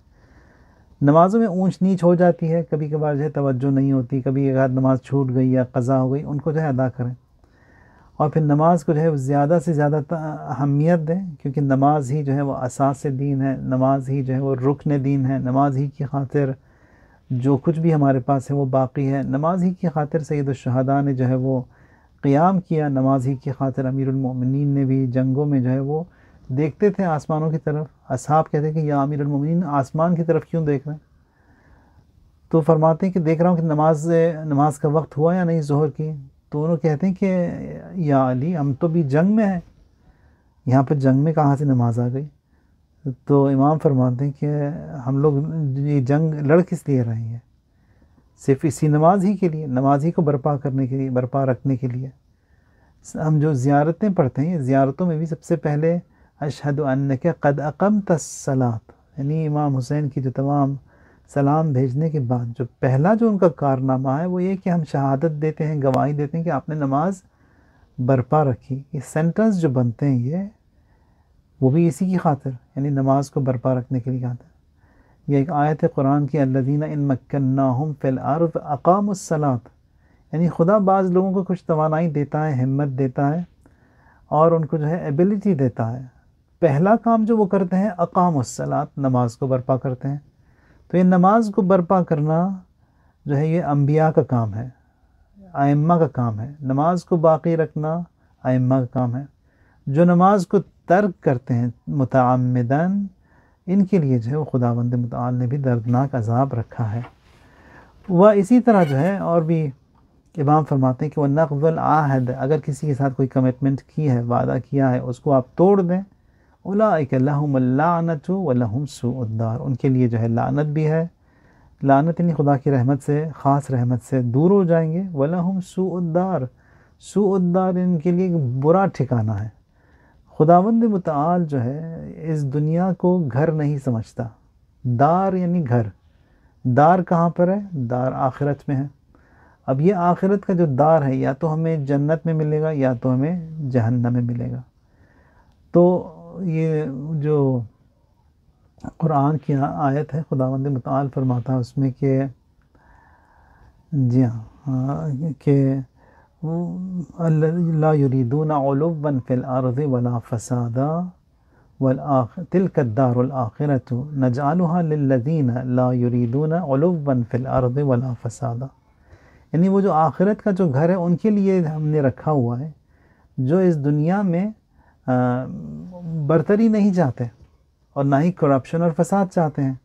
नमाज़ों में ऊंच नीच हो जाती है कभी कभार जो है तवज्जो नहीं होती कभी एक नमाज़ छूट गई या कज़ा हो गई उनको जो है अदा करें और फिर नमाज को जो है ज़्यादा से ज़्यादा अहमियत दें क्योंकि नमाज ही जो है वह असास दीन है नमाज ही जो है वो रुकन दीन है नमाज ही की खातिर जो कुछ भी हमारे पास है वो बाकी है नमाज ही की खातिर सैद शहदा ने जो है वो क़्याम किया नमाज ही की खातिर अमीरमिन ने भी जंगों में जो है वो देखते थे आसमानों की तरफ असहाब कहते कि या आमिर उमिन आसमान की तरफ क्यों देख रहे हैं तो फरमाते हैं कि देख रहा हूँ कि नमाज नमाज का वक्त हुआ या नहीं जहर की तो उन्होंने कहते हैं कि या अली हम तो भी जंग में हैं यहाँ पर जंग में कहाँ से नमाज आ गई तो इमाम फरमाते हैं कि हम लोग ये जंग लड़ किस लिए रहे हैं सिर्फ इसी नमाज ही के लिए नमाज ही को बर्पा करने के लिए बर्पा रखने के लिए हम जो ज़्यारतें पढ़ते हैं ज़्यारतों में भी सबसे पहले अशहद के कद अकम तलात यानी इमाम हुसैन की जो तमाम सलाम भेजने के बाद जो पहला जो उनका कारनामा है वो ये कि हम शहादत देते हैं गवाही देते हैं कि आपने नमाज बरपा रखी ये सेंटेंस जो बनते हैं ये वो भी इसी की खातिर यानी नमाज को बरपा रखने के लिए खातर यह एक आयत कुरान की अल्लादीना इन मक्न्ना हम फिल आरफ अकामसलात यानी खुदा बाज़ लोगों को कुछ तोानाई देता है हिम्मत देता है और उनको जो है एबिलिटी देता है पहला काम जो वो करते हैं अकाम सलात नमाज को बर्पा करते हैं तो ये नमाज को बर्पा करना जो है ये अम्बिया का काम है आयम्मा का काम है नमाज को बाकी रखना आयम्मा का काम है जो नमाज को तर्क करते हैं मतमदन इनके लिए जो है वो बंद मताल ने भी दर्दनाक अजाब रखा है वह इसी तरह जो है और भी इमाम फरमाते हैं कि वह नकबल आहद अगर किसी के साथ कोई कमिटमेंट की है वादा किया है उसको आप तोड़ दें उलाकमलानत वहम सुदार उनके लिए जो है लानत भी है लानत इन खुदा की रहमत से ख़ास रहमत से दूर हो जाएंगे वहम सुदार सुदार इनके लिए एक बुरा ठिकाना है खुदावंद मताल जो है इस दुनिया को घर नहीं समझता दार यानी घर दार कहाँ पर है दार आखिरत में है अब ये आखिरत का जो दार है या तो हमें जन्नत में मिलेगा या तो हमें जहन्नम में मिलेगा तो ये जो कुरान की आयत है खुदावंद मताल फरमाता है उसमें कि जी हाँ, हाँ कि ला युरीदून फिल वला फसादा वल तिलक दारत नजालहा लदीन ला युरीदून फिल अर्ज़ वला फसादा यानी वो जो आखिरत का जो घर है उनके लिए हमने रखा हुआ है जो इस दुनिया में बरतरी नहीं चाहते और ना ही करप्शन और फसाद चाहते हैं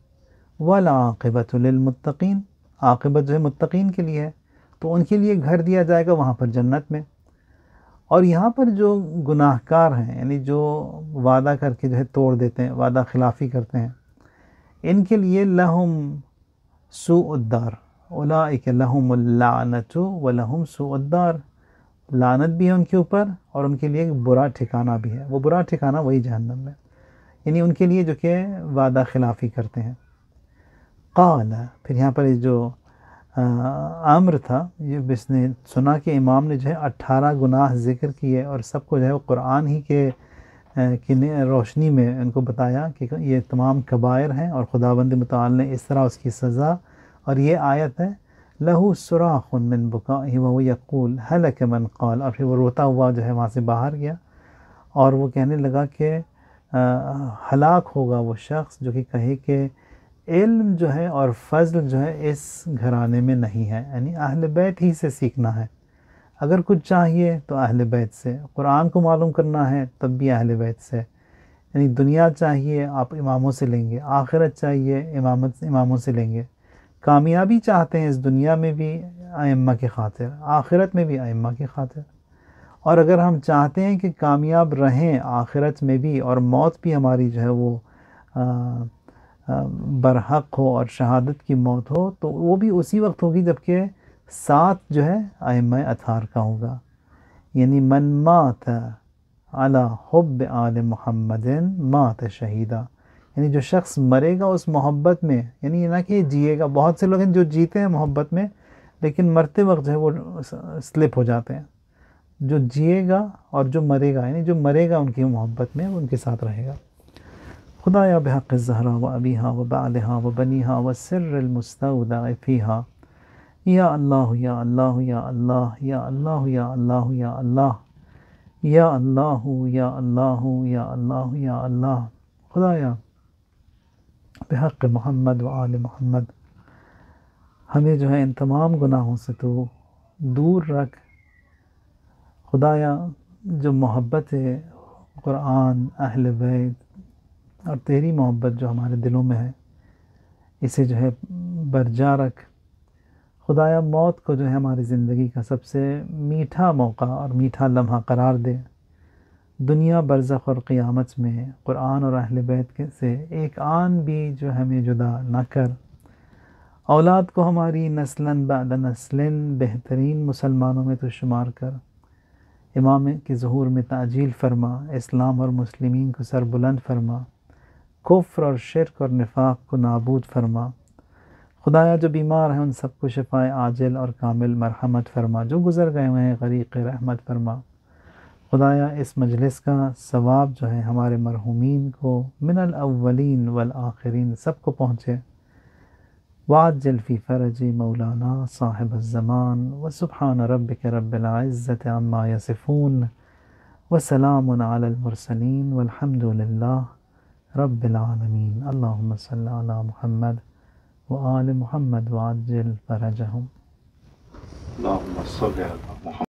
वाला आकबत आकबत जो है मुतकीन के लिए है तो उनके लिए घर दिया जाएगा वहाँ पर जन्नत में और यहाँ पर जो गुनाहकार हैं यानी जो वादा करके जो है तोड़ देते हैं वादा खिलाफ़ी करते हैं इनके लिए लहम सूद्दार उला लहम व लहम सुदार लानत भी है उनके ऊपर और उनके लिए एक बुरा ठिकाना भी है वो बुरा ठिकाना वही जहन्नम है यानी उनके लिए जो कि वादा खिलाफ़ी करते हैं कौन फिर यहाँ पर जो आम्र था ये जिसने सुना कि इमाम ने जो है अट्ठारह गुनाह ज़िक्र किए और सबको जो है वो कुरान ही के की रोशनी में उनको बताया कि ये तमाम कबायर हैं और खुदाबंद मताल ने इस तरह उसकी सज़ा और ये आयत है लहू सुराख मिन बुका वह यकूल हलक मन कौल और फिर वो रोता हुआ जो है वहाँ से बाहर गया और वो कहने लगा कि हलाक होगा वो शख्स जो कि कहे कि इल्म जो है और फजल जो है इस घराने में नहीं है यानी अहल बैत ही से सीखना है अगर कुछ चाहिए तो अहल बैत से कुरान को मालूम करना है तब भी अहल बैत से यानी दुनिया चाहिए आप इमामों से लेंगे आखिरत चाहिए इमामत इमामों से लेंगे कामयाबी चाहते हैं इस दुनिया में भी आयम्मा की खातिर आखिरत में भी आयम्मा की खातिर और अगर हम चाहते हैं कि कामयाब रहें आखिरत में भी और मौत भी हमारी जो है वो बरहक हो और शहादत की मौत हो तो वो भी उसी वक्त होगी जबकि साथ जो है आयम अथार का होगा यानी मन मात अला हब आल महमदिन मात शहीदा यानी जो शख्स मरेगा उस मोहब्बत में यानी ना कि जिएगा बहुत से लोग हैं जो जीते हैं मोहब्बत में लेकिन मरते वक्त जो है वो स्लिप हो जाते हैं जो जिएगा और जो मरेगा यानी जो मरेगा उनकी मोहब्बत में उनके साथ रहेगा खुदा या बहक़ ज़हरा व अबी हाँ व बाल हाँ व बनी हाँ व सरमस्ताफ़ी हाँ या अल्लाह या अल्लाह या अल्लाह या अल्लाह या अल्लाह या अल्लाह या अल्लाह या अल्लाह या अल्लाह या अल्लाह खुदाया बहक़ मोहम्मद व आल मोहम्मद हमें जो है इन तमाम गुनाहों से तो दूर रख खुदाया जो मोहब्बत है क़ुरान अहल वैद और तेरी मोहब्बत जो हमारे दिलों में है इसे जो है बरजा रख खुदाया मौत को जो है हमारी ज़िंदगी का सबसे मीठा मौका और मीठा लम्हा करार दे दुनिया बरसख और क़ियामत में कुरान और अहल बैत के से एक आन भी जो हमें जुदा ना कर औलाद को हमारी नस्लन बाद नस्लन बेहतरीन मुसलमानों में तो शुमार कर इमाम के ूर में ताजील फरमा इस्लाम और मुसलमिन को सरबुलंद फरमा कुफ्र और शिरक और निफाक को नाबूद फरमा खुदाया जो बीमार हैं उन सबको शफाए आजल और कामिल मरहमत फरमा जो गुज़र गए हुए हैं गरीक रहमत फरमा खुदाया इस मजलिस का सवाब जो है हमारे मरहूमिन को मिनल अव्वलिन वल आखिरीन सबको पहुँचे वाजल फ़ी फ़रज मौलाना साहिब ज़मान व सुबहान रब के रबाज़त अम्मा यसफ़ून व सलाम आलमरसलिन वलहमदिल्ला रबालमीन अल्लाम महमद व आल महमद वाजल फ़रजहम